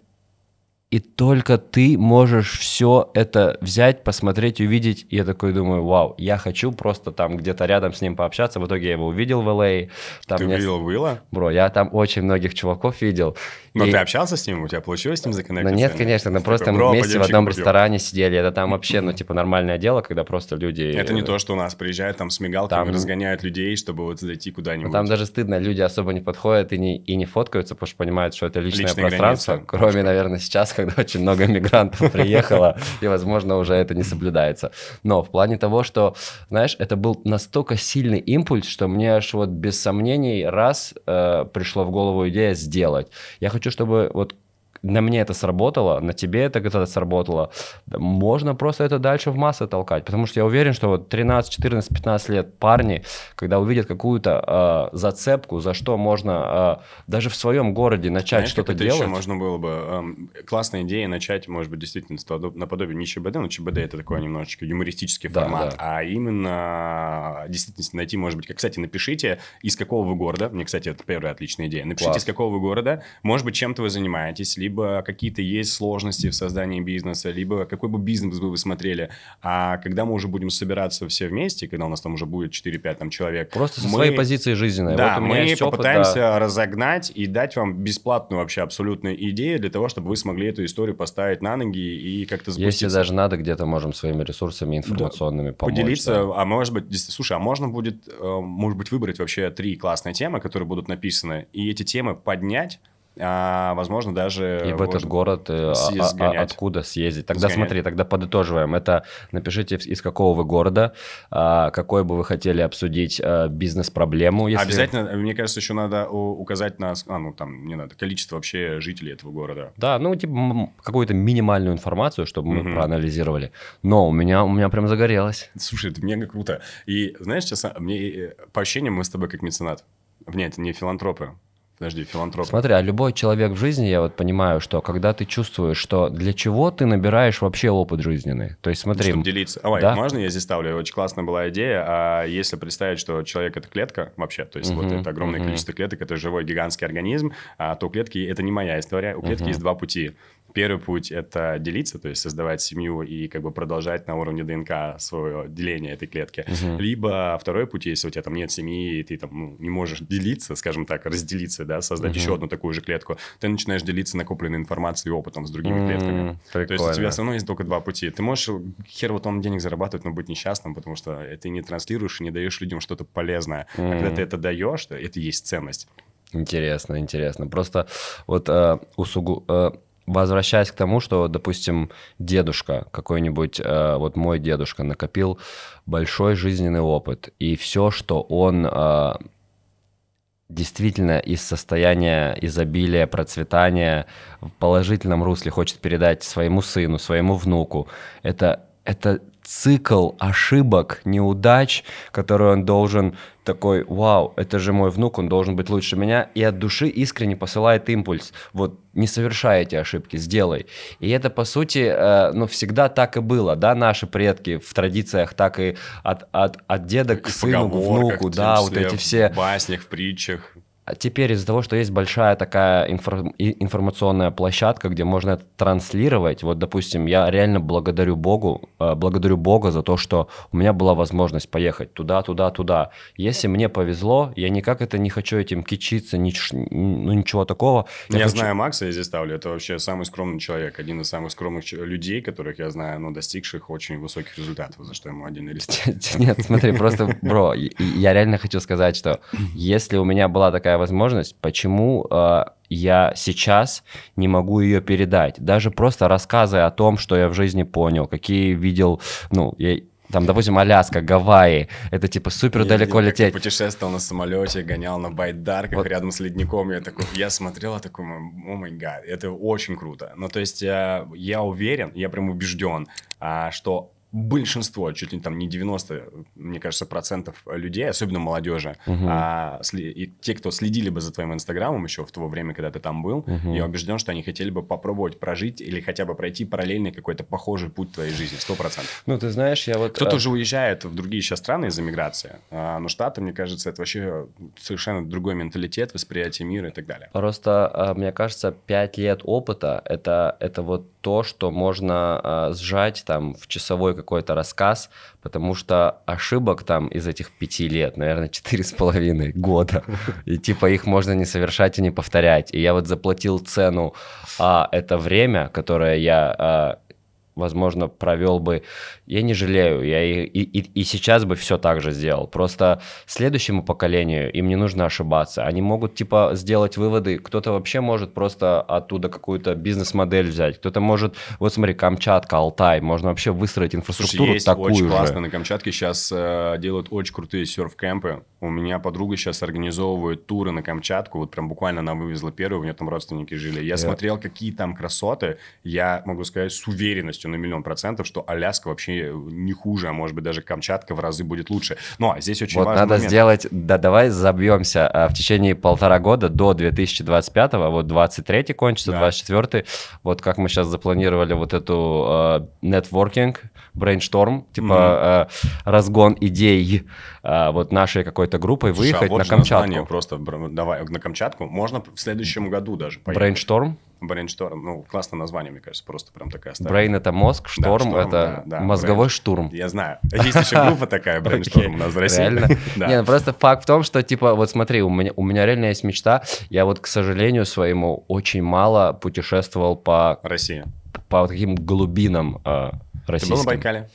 и только ты можешь все это взять, посмотреть, увидеть. И я такой думаю, вау, я хочу просто там где-то рядом с ним пообщаться. В итоге я его увидел в Л.А. Там ты мне... увидел Уилла? Бро, я там очень многих чуваков видел. Но и... ты общался с ним? У тебя получилось с ним законнектиться? Ну нет, конечно, но ну, просто такой, Бро, вместе в одном пойдем. ресторане сидели. Это там вообще, ну типа нормальное дело, когда просто люди... Это не то, что у нас приезжают там с мигалками, там... разгоняют людей, чтобы вот зайти куда-нибудь. Но ну, там даже стыдно, люди особо не подходят и не, и не фоткаются, потому что понимают, что это личное Личные пространство. Границы. Кроме, наверное, сейчас, когда очень много мигрантов приехало, и, возможно, уже это не соблюдается. Но в плане того, что, знаешь, это был настолько сильный импульс, что мне аж вот без сомнений раз э, пришло в голову идея сделать. Я хочу, чтобы вот на мне это сработало, на тебе это когда-то сработало, можно просто это дальше в массы толкать. Потому что я уверен, что вот 13, 14, 15 лет парни, когда увидят какую-то э, зацепку, за что можно э, даже в своем городе начать что-то делать. Еще можно было бы... Э, классная идея начать, может быть, действительно наподобие не ЧБД, но ЧБД это такой немножечко юмористический да, формат, да. а именно действительно найти, может быть, как, кстати, напишите, из какого вы города, мне, кстати, это первая отличная идея, напишите, Класс. из какого вы города, может быть, чем-то вы занимаетесь, либо либо какие-то есть сложности в создании бизнеса, либо какой бы бизнес бы вы смотрели. А когда мы уже будем собираться все вместе, когда у нас там уже будет 4-5 там, человек... Просто со мы... своей позиции жизненной. Да, вот мы опыт, попытаемся да. разогнать и дать вам бесплатную вообще абсолютную идею для того, чтобы вы смогли эту историю поставить на ноги и как-то запуститься. Если даже надо, где-то можем своими ресурсами информационными да, помочь. Поделиться, да. а может быть, слушай, а можно будет, э, может быть, выбрать вообще три классные темы, которые будут написаны, и эти темы поднять а, возможно, даже... И в этот город э, а, съездить, а, откуда съездить. Тогда сгонять. смотри, тогда подытоживаем. Это напишите, из какого вы города, а, какой бы вы хотели обсудить бизнес-проблему. Если... Обязательно, мне кажется, еще надо указать на... А, ну, там, не надо, количество вообще жителей этого города. Да, ну, типа, какую-то минимальную информацию, чтобы мы угу. проанализировали. Но у меня, у меня прям загорелось. Слушай, это мега круто. И, знаешь, сейчас мне, э, по ощущениям, мы с тобой как меценат. Нет, не филантропы. Подожди, филантроп. Смотри, а любой человек в жизни, я вот понимаю, что когда ты чувствуешь, что для чего ты набираешь вообще опыт жизненный. То есть смотри... Чтобы делиться. Ой, да? можно я здесь ставлю? Очень классная была идея. А если представить, что человек — это клетка вообще, то есть угу, вот это огромное угу. количество клеток, это живой гигантский организм, а то у клетки — это не моя история. У клетки угу. есть два пути. Первый путь — это делиться, то есть создавать семью и как бы продолжать на уровне ДНК свое деление этой клетки. Угу. Либо второй путь, если у тебя там нет семьи, и ты там ну, не можешь делиться, скажем так, разделиться, да, создать угу. еще одну такую же клетку, ты начинаешь делиться накопленной информацией и опытом с другими м-м, клетками. Прикольно. То есть у тебя все равно есть только два пути. Ты можешь хер вот он денег зарабатывать, но быть несчастным, потому что ты не транслируешь и не даешь людям что-то полезное. М-м. А когда ты это даешь, то это и есть ценность. Интересно, интересно. Просто вот э, усугу... Э, возвращаясь к тому, что, допустим, дедушка какой-нибудь, э, вот мой дедушка накопил большой жизненный опыт, и все, что он э, действительно из состояния изобилия, процветания в положительном русле хочет передать своему сыну, своему внуку, это это цикл ошибок, неудач, которые он должен такой, вау, это же мой внук, он должен быть лучше меня, и от души искренне посылает импульс, вот не совершай эти ошибки, сделай. И это, по сути, э, ну, всегда так и было, да, наши предки в традициях так и от, от, от деда к и сыну, к внуку, да, вот эти все... В баснях, в притчах. А теперь из-за того, что есть большая такая инфор- информационная площадка, где можно это транслировать, вот, допустим, я реально благодарю Богу, э, благодарю Бога за то, что у меня была возможность поехать туда, туда, туда. Если мне повезло, я никак это не хочу этим кичиться, нич- ну, ничего такого. Я, я хочу... знаю Макса, я здесь ставлю, это вообще самый скромный человек, один из самых скромных людей, которых я знаю, но достигших очень высоких результатов, за что ему один лист. Нет, смотри, просто, бро, я реально хочу сказать, что если у меня была такая возможность, почему э, я сейчас не могу ее передать. Даже просто рассказывая о том, что я в жизни понял, какие видел, ну, я, там, допустим, Аляска, Гавайи, это типа супер я далеко лететь. Я путешествовал на самолете, гонял на байдарках вот. рядом с ледником, я такой, я смотрел, такой, о май гад, это очень круто. Ну, то есть я, э, я уверен, я прям убежден, а, что большинство, чуть ли там не 90, мне кажется, процентов людей, особенно молодежи, угу. а, и те, кто следили бы за твоим инстаграмом еще в то время, когда ты там был, угу. я убежден, что они хотели бы попробовать прожить или хотя бы пройти параллельный какой-то похожий путь твоей жизни, 100%. Ну, ты знаешь, я вот... Кто-то а... уже уезжает в другие сейчас страны из-за миграции, а, но Штаты, мне кажется, это вообще совершенно другой менталитет, восприятие мира и так далее. Просто, а, мне кажется, пять лет опыта, это, это вот то, что можно э, сжать там в часовой какой-то рассказ, потому что ошибок там из этих пяти лет, наверное, четыре с половиной года, и типа их можно не совершать и не повторять. И я вот заплатил цену, а это время, которое я а, возможно, провел бы, я не жалею, я и, и, и сейчас бы все так же сделал. Просто следующему поколению им не нужно ошибаться. Они могут, типа, сделать выводы, кто-то вообще может просто оттуда какую-то бизнес-модель взять, кто-то может, вот смотри, Камчатка, Алтай, можно вообще выстроить инфраструктуру Слушай, есть такую очень же. классно, на Камчатке сейчас э, делают очень крутые серф-кемпы, у меня подруга сейчас организовывает туры на Камчатку, вот прям буквально она вывезла первую, у нее там родственники жили. Я yeah. смотрел, какие там красоты, я могу сказать с уверенностью на миллион процентов, что Аляска вообще э, не хуже, а может быть даже Камчатка в разы будет лучше. Но ну, а здесь очень вот важный надо момент. сделать, да давай забьемся, а, в течение полтора года до 2025, го вот 23 й кончится, да. 24 вот как мы сейчас запланировали вот эту а, нетворкинг, э, брейншторм, типа mm-hmm. э, разгон идей, э, вот нашей какой-то какой-то группой Слушай, а выехать а вот на Камчатку. просто давай на Камчатку. Можно в следующем году даже поехать. Брейншторм? Брейншторм. Ну, классное название, мне кажется, просто прям такая старая. Брейн — это мозг, шторм, да, это да, да, мозговой брейн. штурм. Я знаю. Есть еще группа такая, брейншторм у нас в России. Реально? Нет, ну, просто факт в том, что, типа, вот смотри, у меня, у меня реально есть мечта. Я вот, к сожалению своему, очень мало путешествовал по... России. По вот таким глубинам э, а, российским. Ты был на Байкале?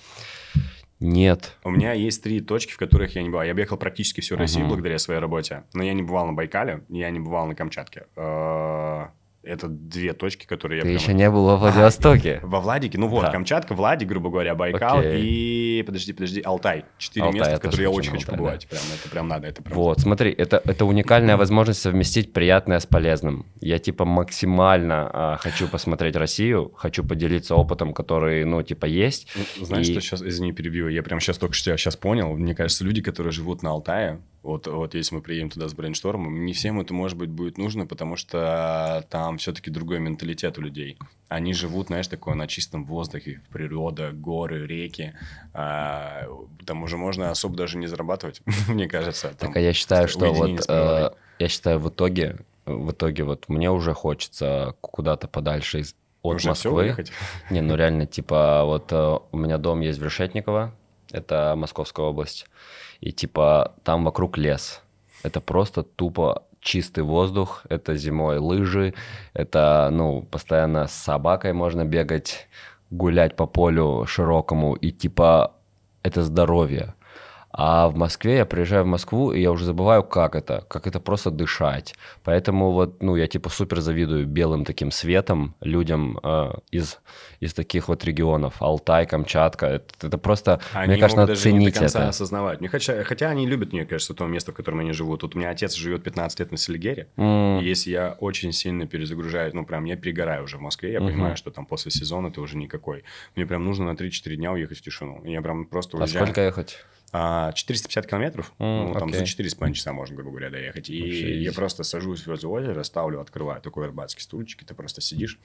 Нет. У меня есть три точки, в которых я не бывал. Я объехал практически всю Россию угу. благодаря своей работе. Но я не бывал на Байкале, я не бывал на Камчатке. Э, это две точки, которые я... Ты еще не был во Владивостоке. А, во Владике, ну вот, да. Камчатка, Влади, грубо говоря, Байкал Окей. и... Подожди, подожди, Алтай. Четыре Алтай, места, в которые я очень хочу Алтай, побывать. Да. Прям, это прям надо, это прям... Вот, смотри, это, это уникальная возможность совместить приятное с полезным. Я, типа, максимально а, хочу посмотреть Россию, хочу поделиться опытом, который, ну, типа, есть. Ну, знаешь, и... что сейчас, извини, перебью, я прям сейчас только что сейчас понял. Мне кажется, люди, которые живут на Алтае, вот, вот если мы приедем туда с брейнштормом, не всем это, может быть, будет нужно, потому что там все-таки другой менталитет у людей. Они живут, знаешь, такое на чистом воздухе, природа, горы, реки. А, там уже можно особо даже не зарабатывать, мне кажется. Там, так, а я считаю, что вот... Э, я считаю, в итоге, в итоге вот мне уже хочется куда-то подальше из, от уже Москвы. Не, ну реально, типа, вот э, у меня дом есть в Решетниково, это Московская область и типа там вокруг лес. Это просто тупо чистый воздух, это зимой лыжи, это, ну, постоянно с собакой можно бегать, гулять по полю широкому, и типа это здоровье. А в Москве я приезжаю в Москву, и я уже забываю, как это, как это просто дышать. Поэтому вот, ну, я типа супер завидую белым таким светом людям э, из, из таких вот регионов. Алтай, Камчатка. Это, это просто, они мне кажется, надо даже ценить не до конца это. осознавать. Мне, ну, хотя, хотя они любят, мне кажется, то место, в котором они живут. Вот у меня отец живет 15 лет на Селигере. Mm. И если я очень сильно перезагружаю, ну, прям я перегораю уже в Москве, я mm-hmm. понимаю, что там после сезона ты уже никакой. Мне прям нужно на 3-4 дня уехать в тишину. Я прям просто а уезжаю. А сколько ехать? 450 а, километров, mm, ну, там okay. за 4,5 часа можно, грубо говоря, доехать. И Вообще я есть. просто сажусь возле озера, ставлю, открываю такой рыбацкий стульчик, и ты просто сидишь,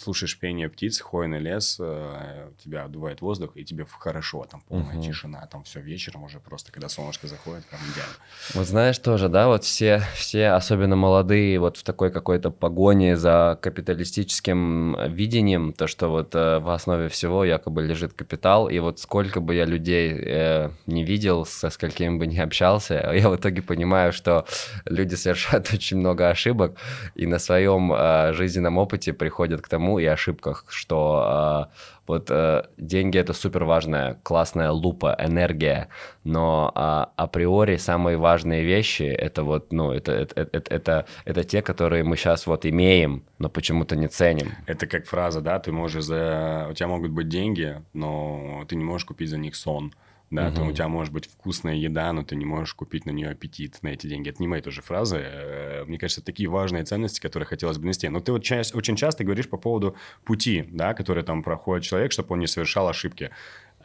слушаешь пение птиц, хвойный лес, э, тебя отдувает воздух, и тебе хорошо, там полная угу. тишина, там все вечером уже просто, когда солнышко заходит, прям идеально. Вот знаешь тоже, да, вот все, все, особенно молодые, вот в такой какой-то погоне за капиталистическим э, видением, то, что вот э, в основе всего якобы лежит капитал, и вот сколько бы я людей э, не видел, со сколькими бы не общался, я в итоге понимаю, что люди совершают очень много ошибок, и на своем э, жизненном опыте приходят к тому, всему и ошибках, что э, вот э, деньги это супер важная, классная лупа, энергия, но э, априори самые важные вещи это вот, ну, это, это, это, это, это те, которые мы сейчас вот имеем, но почему-то не ценим. Это как фраза, да, ты можешь за... У тебя могут быть деньги, но ты не можешь купить за них сон да, угу. то у тебя может быть вкусная еда, но ты не можешь купить на нее аппетит на эти деньги. Это не мои тоже фразы. Э, мне кажется, такие важные ценности, которые хотелось бы нести. Но ты вот часть, очень часто говоришь по поводу пути, да, который там проходит человек, чтобы он не совершал ошибки.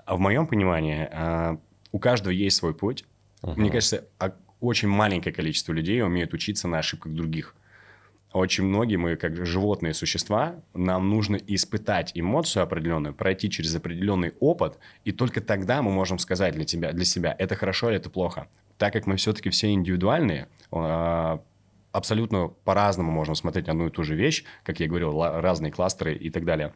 А в моем понимании э, у каждого есть свой путь. Угу. Мне кажется, а, очень маленькое количество людей умеют учиться на ошибках других. Очень многие мы, как животные существа, нам нужно испытать эмоцию определенную, пройти через определенный опыт, и только тогда мы можем сказать для, тебя, для себя, это хорошо или это плохо. Так как мы все-таки все индивидуальные, а, абсолютно по-разному можно смотреть одну и ту же вещь, как я говорил, разные кластеры и так далее.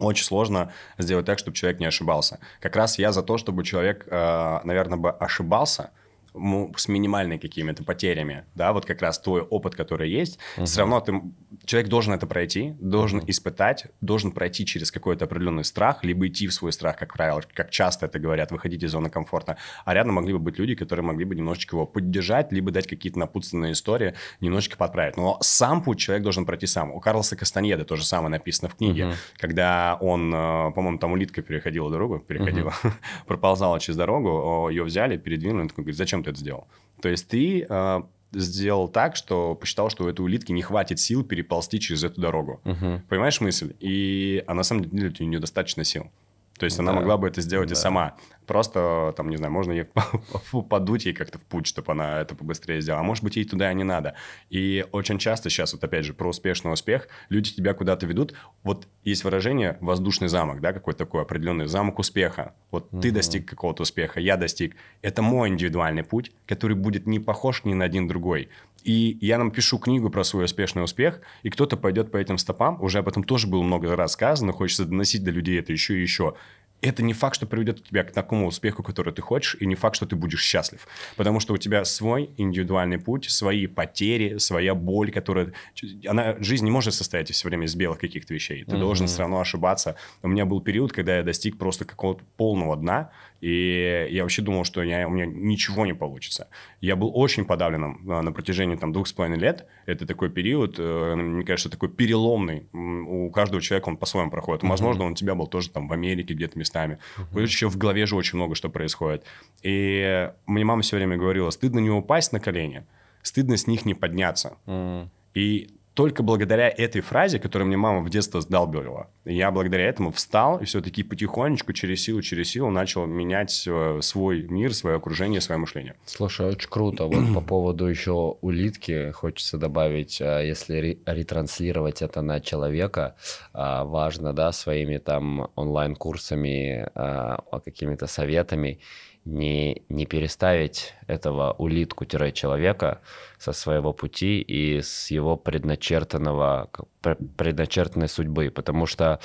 Очень сложно сделать так, чтобы человек не ошибался. Как раз я за то, чтобы человек, э, наверное, бы ошибался – с минимальными какими-то потерями, да, вот как раз твой опыт, который есть, uh-huh. все равно ты, человек должен это пройти, должен uh-huh. испытать, должен пройти через какой-то определенный страх, либо идти в свой страх, как правило, как часто это говорят, выходить из зоны комфорта. А рядом могли бы быть люди, которые могли бы немножечко его поддержать, либо дать какие-то напутственные истории, немножечко подправить. Но сам путь человек должен пройти сам. У Карлоса Кастаньеда то же самое написано в книге, uh-huh. когда он, э, по-моему, там улитка переходила дорогу, переходила, uh-huh. проползала через дорогу, ее взяли, передвинули, он такой говорит, зачем ты это сделал? То есть ты а, сделал так, что посчитал, что у этой улитки не хватит сил переползти через эту дорогу. Угу. Понимаешь мысль? И а на самом деле у нее достаточно сил. То есть да. она могла бы это сделать да. и сама. Просто, там, не знаю, можно ей подуть ей как-то в путь, чтобы она это побыстрее сделала. А может быть, ей туда и не надо. И очень часто сейчас, вот опять же, про успешный успех, люди тебя куда-то ведут. Вот есть выражение «воздушный замок», да, какой-то такой определенный замок успеха. Вот угу. ты достиг какого-то успеха, я достиг. Это мой индивидуальный путь, который будет не похож ни на один другой и я напишу книгу про свой успешный успех, и кто-то пойдет по этим стопам, уже об этом тоже было много раз сказано, хочется доносить до людей это еще и еще. Это не факт, что приведет тебя к такому успеху, который ты хочешь, и не факт, что ты будешь счастлив. Потому что у тебя свой индивидуальный путь, свои потери, своя боль, которая... Она, жизнь не может состоять все время из белых каких-то вещей. Ты Mm -hmm. должен все равно ошибаться. У меня был период, когда я достиг просто какого-то полного дна, и я вообще думал, что я, у меня ничего не получится. Я был очень подавленным а, на, протяжении там двух с половиной лет. Это такой период, э, мне кажется, такой переломный. У каждого человека он по-своему проходит. Mm-hmm. Возможно, он у тебя был тоже там в Америке где-то местами. Mm-hmm. Еще в голове же очень много что происходит. И мне мама все время говорила, стыдно не упасть на колени, стыдно с них не подняться. Mm-hmm. И только благодаря этой фразе, которую мне мама в детстве сдалбивала, я благодаря этому встал и все-таки потихонечку, через силу, через силу начал менять э, свой мир, свое окружение, свое мышление. Слушай, очень круто. Вот по поводу еще улитки хочется добавить, а, если ретранслировать это на человека, а, важно, да, своими там онлайн-курсами, а, какими-то советами не, не переставить этого улитку-человека, со своего пути и с его предначертанного, предначертанной судьбы, потому что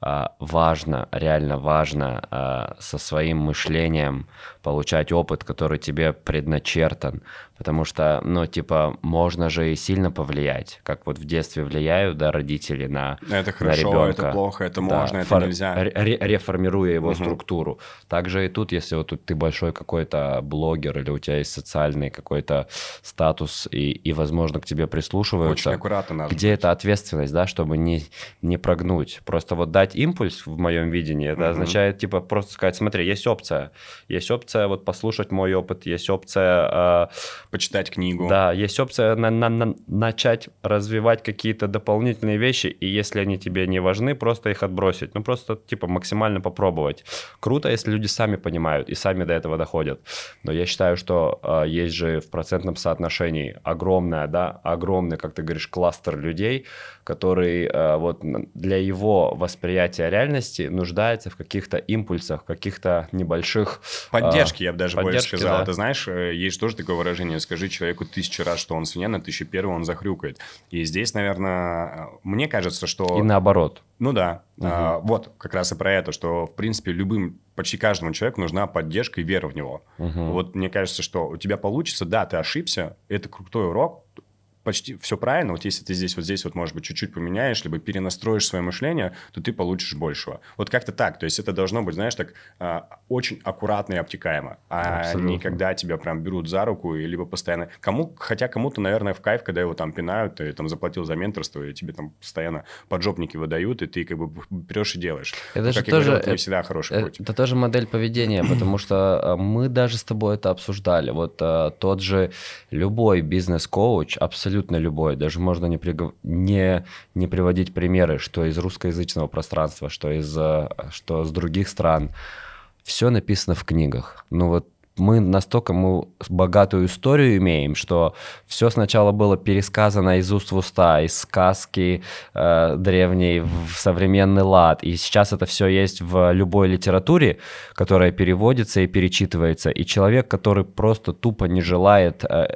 а, важно, реально важно а, со своим мышлением получать опыт, который тебе предначертан, потому что, ну, типа, можно же и сильно повлиять, как вот в детстве влияют, да, родители на Это хорошо, на ребенка. это плохо, это да, можно, это фор- нельзя. Ре- реформируя его угу. структуру. Также и тут, если вот тут ты большой какой-то блогер или у тебя есть социальный какой-то статус и, и возможно, к тебе прислушиваются. Очень аккуратно надо. Где эта ответственность, да, чтобы не, не прогнуть. Просто вот дать импульс в моем видении, это угу. означает, типа, просто сказать, смотри, есть опция. Есть опция вот послушать мой опыт, есть опция... Э, Почитать книгу. Да, есть опция на, на, на, начать развивать какие-то дополнительные вещи, и если они тебе не важны, просто их отбросить. Ну, просто, типа, максимально попробовать. Круто, если люди сами понимают и сами до этого доходят. Но я считаю, что э, есть же в процентном соотношении огромная, да, огромный, как ты говоришь, кластер людей, который э, вот для его восприятия реальности нуждается в каких-то импульсах, каких-то небольших... Поддержки, э, я бы даже больше сказал. Да. Ты знаешь, э, есть тоже такое выражение, скажи человеку тысячу раз, что он свинья, на тысячу первый он захрюкает. И здесь, наверное, э, мне кажется, что... И наоборот. Ну да, Uh-huh. вот как раз и про это, что в принципе любым, почти каждому человеку нужна поддержка и вера в него. Uh-huh. Вот мне кажется, что у тебя получится, да, ты ошибся, это крутой урок, почти все правильно. Вот если ты здесь вот здесь вот, может быть, чуть-чуть поменяешь, либо перенастроишь свое мышление, то ты получишь большего. Вот как-то так. То есть это должно быть, знаешь, так а, очень аккуратно и обтекаемо. А Абсолютно. не когда тебя прям берут за руку и либо постоянно... Кому, хотя кому-то, наверное, в кайф, когда его там пинают, ты там заплатил за менторство, и тебе там постоянно поджопники выдают, и ты как бы берешь и делаешь. Это Но, ну, же как тоже... Говорил, это не всегда хороший это, путь. Это тоже модель поведения, потому что а, мы даже с тобой это обсуждали. Вот а, тот же любой бизнес-коуч абсолютно абсолютно любой. Даже можно не, пригов... не, не приводить примеры, что из русскоязычного пространства, что из э, что с других стран. Все написано в книгах. Ну вот мы настолько мы богатую историю имеем, что все сначала было пересказано из уст в уста, из сказки э, древней в современный лад, и сейчас это все есть в любой литературе, которая переводится и перечитывается, и человек, который просто тупо не желает э,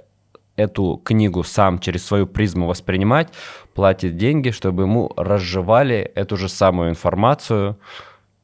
эту книгу сам через свою призму воспринимать, платит деньги, чтобы ему разжевали эту же самую информацию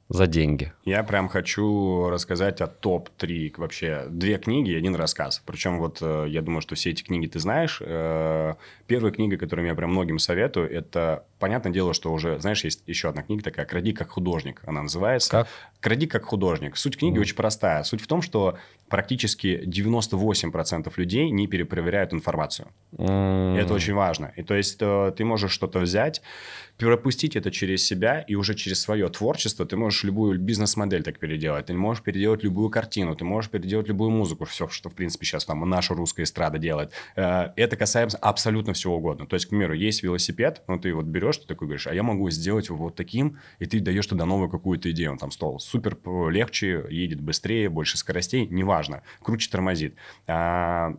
за деньги. Я прям хочу рассказать о топ-3 вообще. Две книги и один рассказ. Причем вот э, я думаю, что все эти книги ты знаешь. Э, первая книга, которую я прям многим советую, это, понятное дело, что уже, знаешь, есть еще одна книга такая «Кради как художник», она называется. Как? «Кради как художник». Суть книги mm. очень простая. Суть в том, что практически 98% людей не перепроверяют информацию. Mm. это очень важно. И то есть э, ты можешь что-то взять, пропустить это через себя, и уже через свое творчество ты можешь любую бизнес бизнес-модель так переделать. Ты можешь переделать любую картину, ты можешь переделать любую музыку, все, что, в принципе, сейчас там наша русская эстрада делает. Э, это касается абсолютно всего угодно. То есть, к примеру, есть велосипед, но ну, ты вот берешь, ты такой говоришь, а я могу сделать его вот таким, и ты даешь туда новую какую-то идею. Он там стол супер э, легче, едет быстрее, больше скоростей, неважно, круче тормозит. А,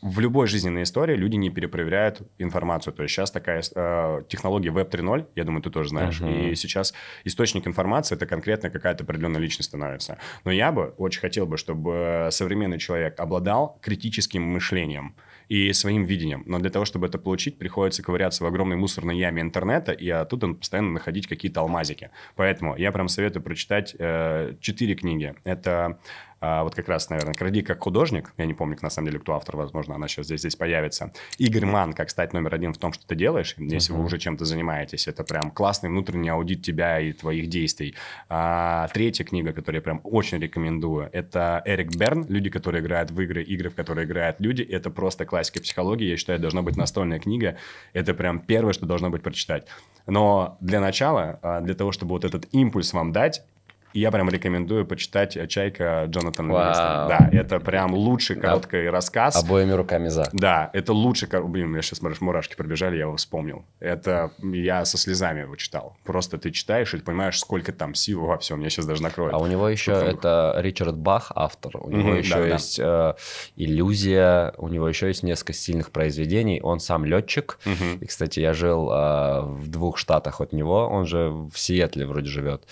в любой жизненной истории люди не перепроверяют информацию. То есть сейчас такая э, технология Web 3.0, я думаю, ты тоже знаешь. Uh-huh. И сейчас источник информации это конкретно какая-то определенная личность становится. Но я бы очень хотел бы, чтобы э, современный человек обладал критическим мышлением и своим видением. Но для того, чтобы это получить, приходится ковыряться в огромной мусорной яме интернета, и оттуда постоянно находить какие-то алмазики. Поэтому я прям советую прочитать э, четыре э, книги. Это а вот как раз, наверное, «Кради как художник», я не помню, на самом деле, кто автор, возможно, она сейчас здесь, здесь появится. Игорь Ман, как стать номер один в том, что ты делаешь, если uh-huh. вы уже чем-то занимаетесь, это прям классный внутренний аудит тебя и твоих действий. А, третья книга, которую я прям очень рекомендую, это Эрик Берн, люди, которые играют в игры, игры, в которые играют люди, это просто классика психологии, я считаю, должна быть настольная книга, это прям первое, что должно быть прочитать. Но для начала, а, для того, чтобы вот этот импульс вам дать, я прям рекомендую почитать «Чайка» Джонатана Вау. Ливингстона. Да, это прям лучший короткий да. рассказ. Обоими руками за. Да, это лучший... Блин, у меня сейчас, смотришь, мурашки пробежали, я его вспомнил. Это я со слезами его читал. Просто ты читаешь и понимаешь, сколько там сил во всем. Меня сейчас даже накроет. А у него еще Фуфу. это Ричард Бах, автор. У него mm еще да, есть да. Э, «Иллюзия», у него еще есть несколько сильных произведений. Он сам летчик. mm И, кстати, я жил э, в двух штатах от него. Он же в Сиэтле вроде живет.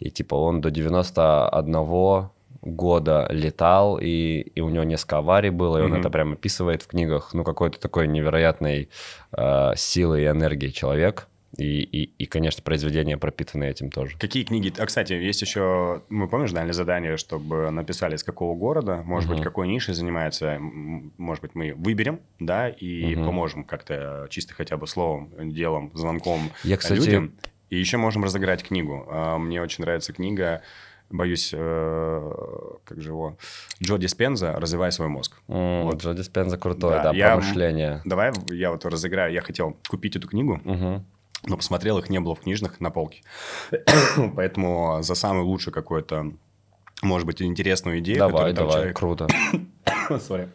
И типа он он до 91 года летал, и, и у него несколько аварий было, и он mm-hmm. это прямо описывает в книгах. Ну, какой-то такой невероятной э, силы и энергии человек. И, и, и, конечно, произведения пропитаны этим тоже. Какие книги? А, кстати, есть еще... Мы, помнишь, дали задание, чтобы написали, из какого города, может угу. Uh быть, какой нишей занимается. Может быть, мы выберем, да, и угу. Uh поможем как-то чисто хотя бы словом, делом, звонком Я, кстати, людям. И еще можем разыграть книгу. А, мне очень нравится книга боюсь, э, как же его, Джо Диспенза «Развивай свой мозг». Mm, вот. Джо Диспенза крутой, да, да я, мышление. Давай я вот разыграю. Я хотел купить эту книгу, угу. но посмотрел, их не было в книжных на полке. Поэтому а, за самую лучшую какую-то, может быть, интересную идею... Давай, давай, человек... круто. Sorry.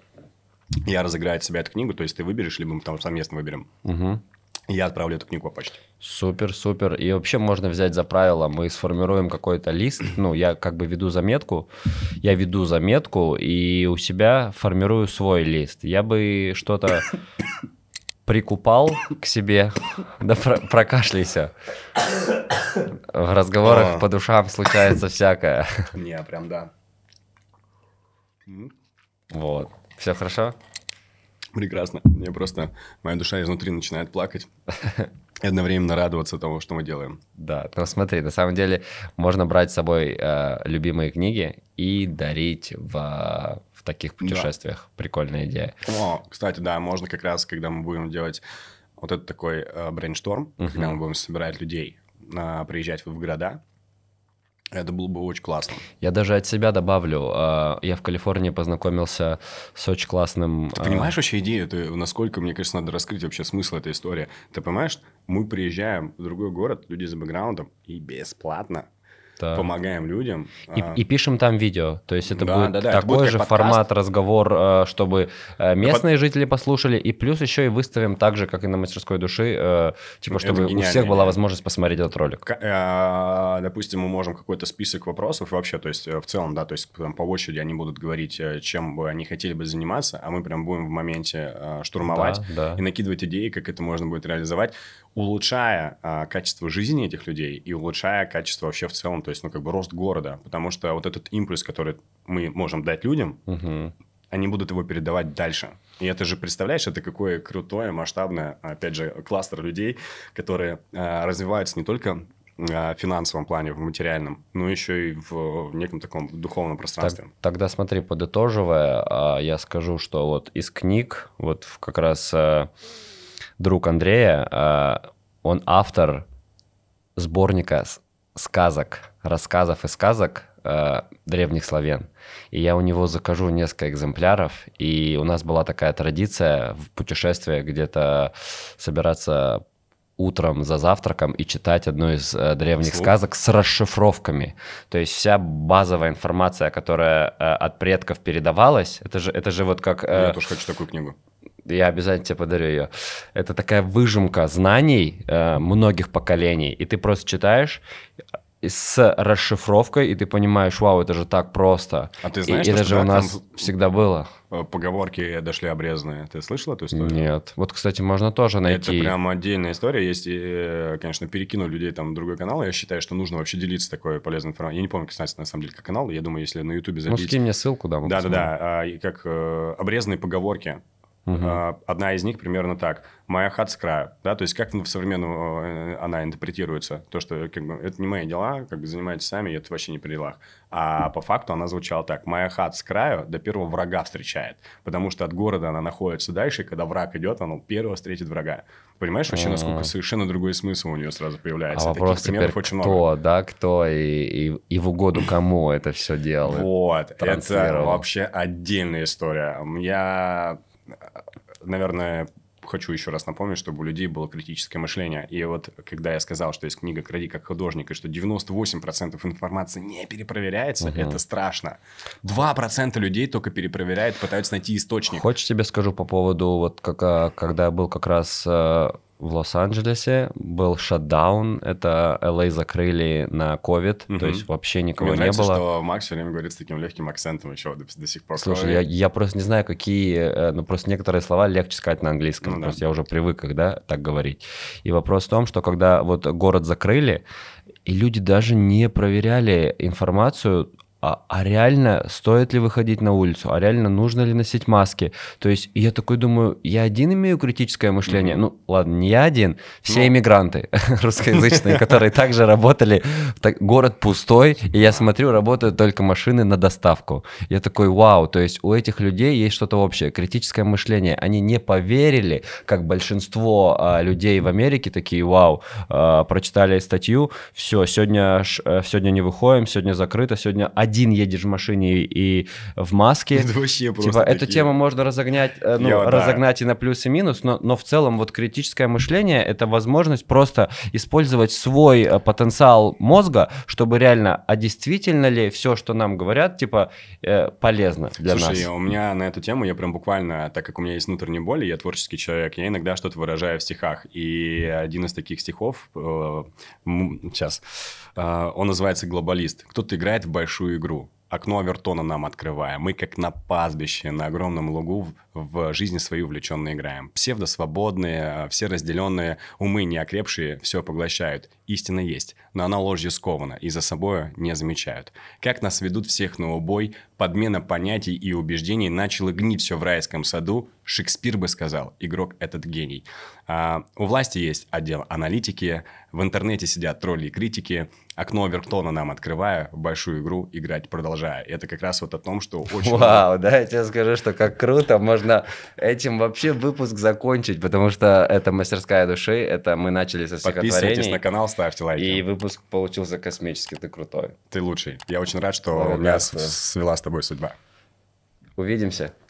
Я разыграю от себя эту книгу, то есть ты выберешь, либо мы там совместно выберем. Угу я отправлю эту книгу по почте. Супер, супер. И вообще можно взять за правило, мы сформируем какой-то лист, ну, я как бы веду заметку, я веду заметку и у себя формирую свой лист. Я бы что-то прикупал к себе, да про прокашляйся. В разговорах по душам случается всякое. Не, прям да. Вот. Все хорошо? прекрасно. Мне просто моя душа изнутри начинает плакать и одновременно радоваться тому, что мы делаем. Да, ну смотри, на самом деле можно брать с собой э, любимые книги и дарить в, в таких путешествиях. Да. Прикольная идея. О, кстати, да, можно как раз, когда мы будем делать вот этот такой э, брейншторм, угу. когда мы будем собирать людей, э, приезжать в города, это было бы очень классно. Я даже от себя добавлю. А, я в Калифорнии познакомился с очень классным... Ты а, понимаешь вообще идею? Ты, насколько, мне кажется, надо раскрыть вообще смысл этой истории. Ты понимаешь, мы приезжаем в другой город, люди за бэкграундом, и бесплатно да. помогаем людям. И, а... и пишем там видео. То есть это да, будет да, да, такой будет же подкаст. формат разговор, э, чтобы э, местные под... жители послушали, и плюс еще и выставим так же, как и на мастерской души, э, типа, чтобы у всех была возможность посмотреть этот ролик. Допустим, мы можем какой-то список вопросов вообще, то есть в целом, да, то есть там по очереди они будут говорить, чем бы они хотели бы заниматься, а мы прям будем в моменте штурмовать да, да. и накидывать идеи, как это можно будет реализовать, улучшая качество жизни этих людей и улучшая качество вообще в целом то есть, ну, как бы рост города, потому что вот этот импульс, который мы можем дать людям, угу. они будут его передавать дальше. И это же, представляешь, это какое крутое, масштабное, опять же, кластер людей, которые э, развиваются не только э, в финансовом плане, в материальном, но еще и в, в неком таком духовном пространстве. Так, тогда смотри, подытоживая, а, я скажу, что вот из книг, вот как раз э, друг Андрея, а, он автор сборника сказок рассказов и сказок э, древних славян. И я у него закажу несколько экземпляров. И у нас была такая традиция в путешествии где-то собираться утром за завтраком и читать одну из э, древних Слух. сказок с расшифровками. То есть вся базовая информация, которая э, от предков передавалась, это же, это же вот как... Э, я тоже хочу такую книгу. Я обязательно тебе подарю ее. Это такая выжимка знаний э, многих поколений. И ты просто читаешь, с расшифровкой, и ты понимаешь, вау, это же так просто. А ты знаешь, и, что это же у нас всегда было. Э, поговорки дошли обрезанные. Ты слышал эту историю? Нет. Вот, кстати, можно тоже найти. Это прям отдельная история. Есть, и, э, конечно, перекину людей там на другой канал. Я считаю, что нужно вообще делиться такой полезной информацией. Я не помню, кстати, на самом деле, как канал. Я думаю, если на Ютубе ну, забить... Ну, скинь мне ссылку, да. Да-да-да. А, и как э, обрезанные поговорки uh Одна из них примерно так. «Моя хат с края». Да? То есть как в современном э, она интерпретируется? То, что э, как бы, это не мои дела, как бы занимайтесь сами, это вообще не при делах. А по факту она звучала так. «Моя хат с краю до первого врага встречает». Потому что от города она находится дальше, и когда враг идет, она первого встретит врага. Понимаешь вообще, насколько совершенно другой смысл у нее сразу а появляется? А вопрос примеров теперь очень кто, много. да, кто и, и, и в угоду кому это все делал? Вот, это вообще отдельная история. Я наверное, хочу еще раз напомнить, чтобы у людей было критическое мышление. И вот когда я сказал, что есть книга «Кради как художник», и что 98% информации не перепроверяется, угу. это страшно. 2% людей только перепроверяют, пытаются найти источник. Хочешь тебе скажу по поводу, вот как, а, когда был как раз а, в Лос-Анджелесе, был шатдаун, это LA а закрыли на ковид, угу. то есть вообще никого Мне нравится, не было. что Макс все время говорит с таким легким акцентом еще до, до сих пор. Слушай, я, я просто не знаю, какие, э, ну просто некоторые слова легче сказать на английском, ну, просто да. я уже привык, когда так говорить. И вопрос в том, что когда вот город закрыли, и люди даже не проверяли информацию а, а реально стоит ли выходить на улицу, а реально нужно ли носить маски. То есть я такой думаю, я один имею критическое мышление. Mm-hmm. Ну ладно, не я один, все no. Ну. иммигранты русскоязычные, которые также работали. Город пустой, и я смотрю, работают только машины на доставку. Я такой, вау, то есть у этих людей есть что-то общее, критическое мышление. Они не поверили, как большинство а, людей в Америке такие, вау, а, прочитали статью, все, сегодня, э, сегодня не выходим, сегодня закрыто, сегодня один один едешь в машине и в маске. Это вообще типа, просто типа, такие. Эту тему можно э, ну, разогнать, ну, Я, разогнать да. и на плюс и минус, но, но в целом вот критическое мышление — это возможность просто использовать свой э, потенциал мозга, чтобы реально, а действительно ли все, что нам говорят, типа, э, полезно для Слушай, нас? у меня на эту тему, я прям буквально, так как у меня есть внутренние боли, я творческий человек, я иногда что-то выражаю в стихах, и один из таких стихов, сейчас, а, он называется «Глобалист». Кто-то играет в большую игру. Окно Авертона нам открывая. Мы как на пастбище, на огромном лугу в жизни свою увлеченно играем. Псевдосвободные, а, все разделенные, умы неокрепшие все поглощают. Истина есть, но она ложью скована и за собой не замечают. Как нас ведут всех на убой, подмена понятий и убеждений начала гнить все в райском саду, Шекспир бы сказал, игрок этот гений. А, у власти есть отдел аналитики, в интернете сидят тролли и критики – окно Вертона нам открывая, большую игру играть продолжая. это как раз вот о том, что очень... Вау, да, я тебе скажу, что как круто, можно этим вообще выпуск закончить, потому что это мастерская души, это мы начали со Подписывайтесь на канал, ставьте лайки. И выпуск получился космически ты крутой. Ты лучший. Я очень рад, что Благодарю. меня свела с тобой судьба. Увидимся.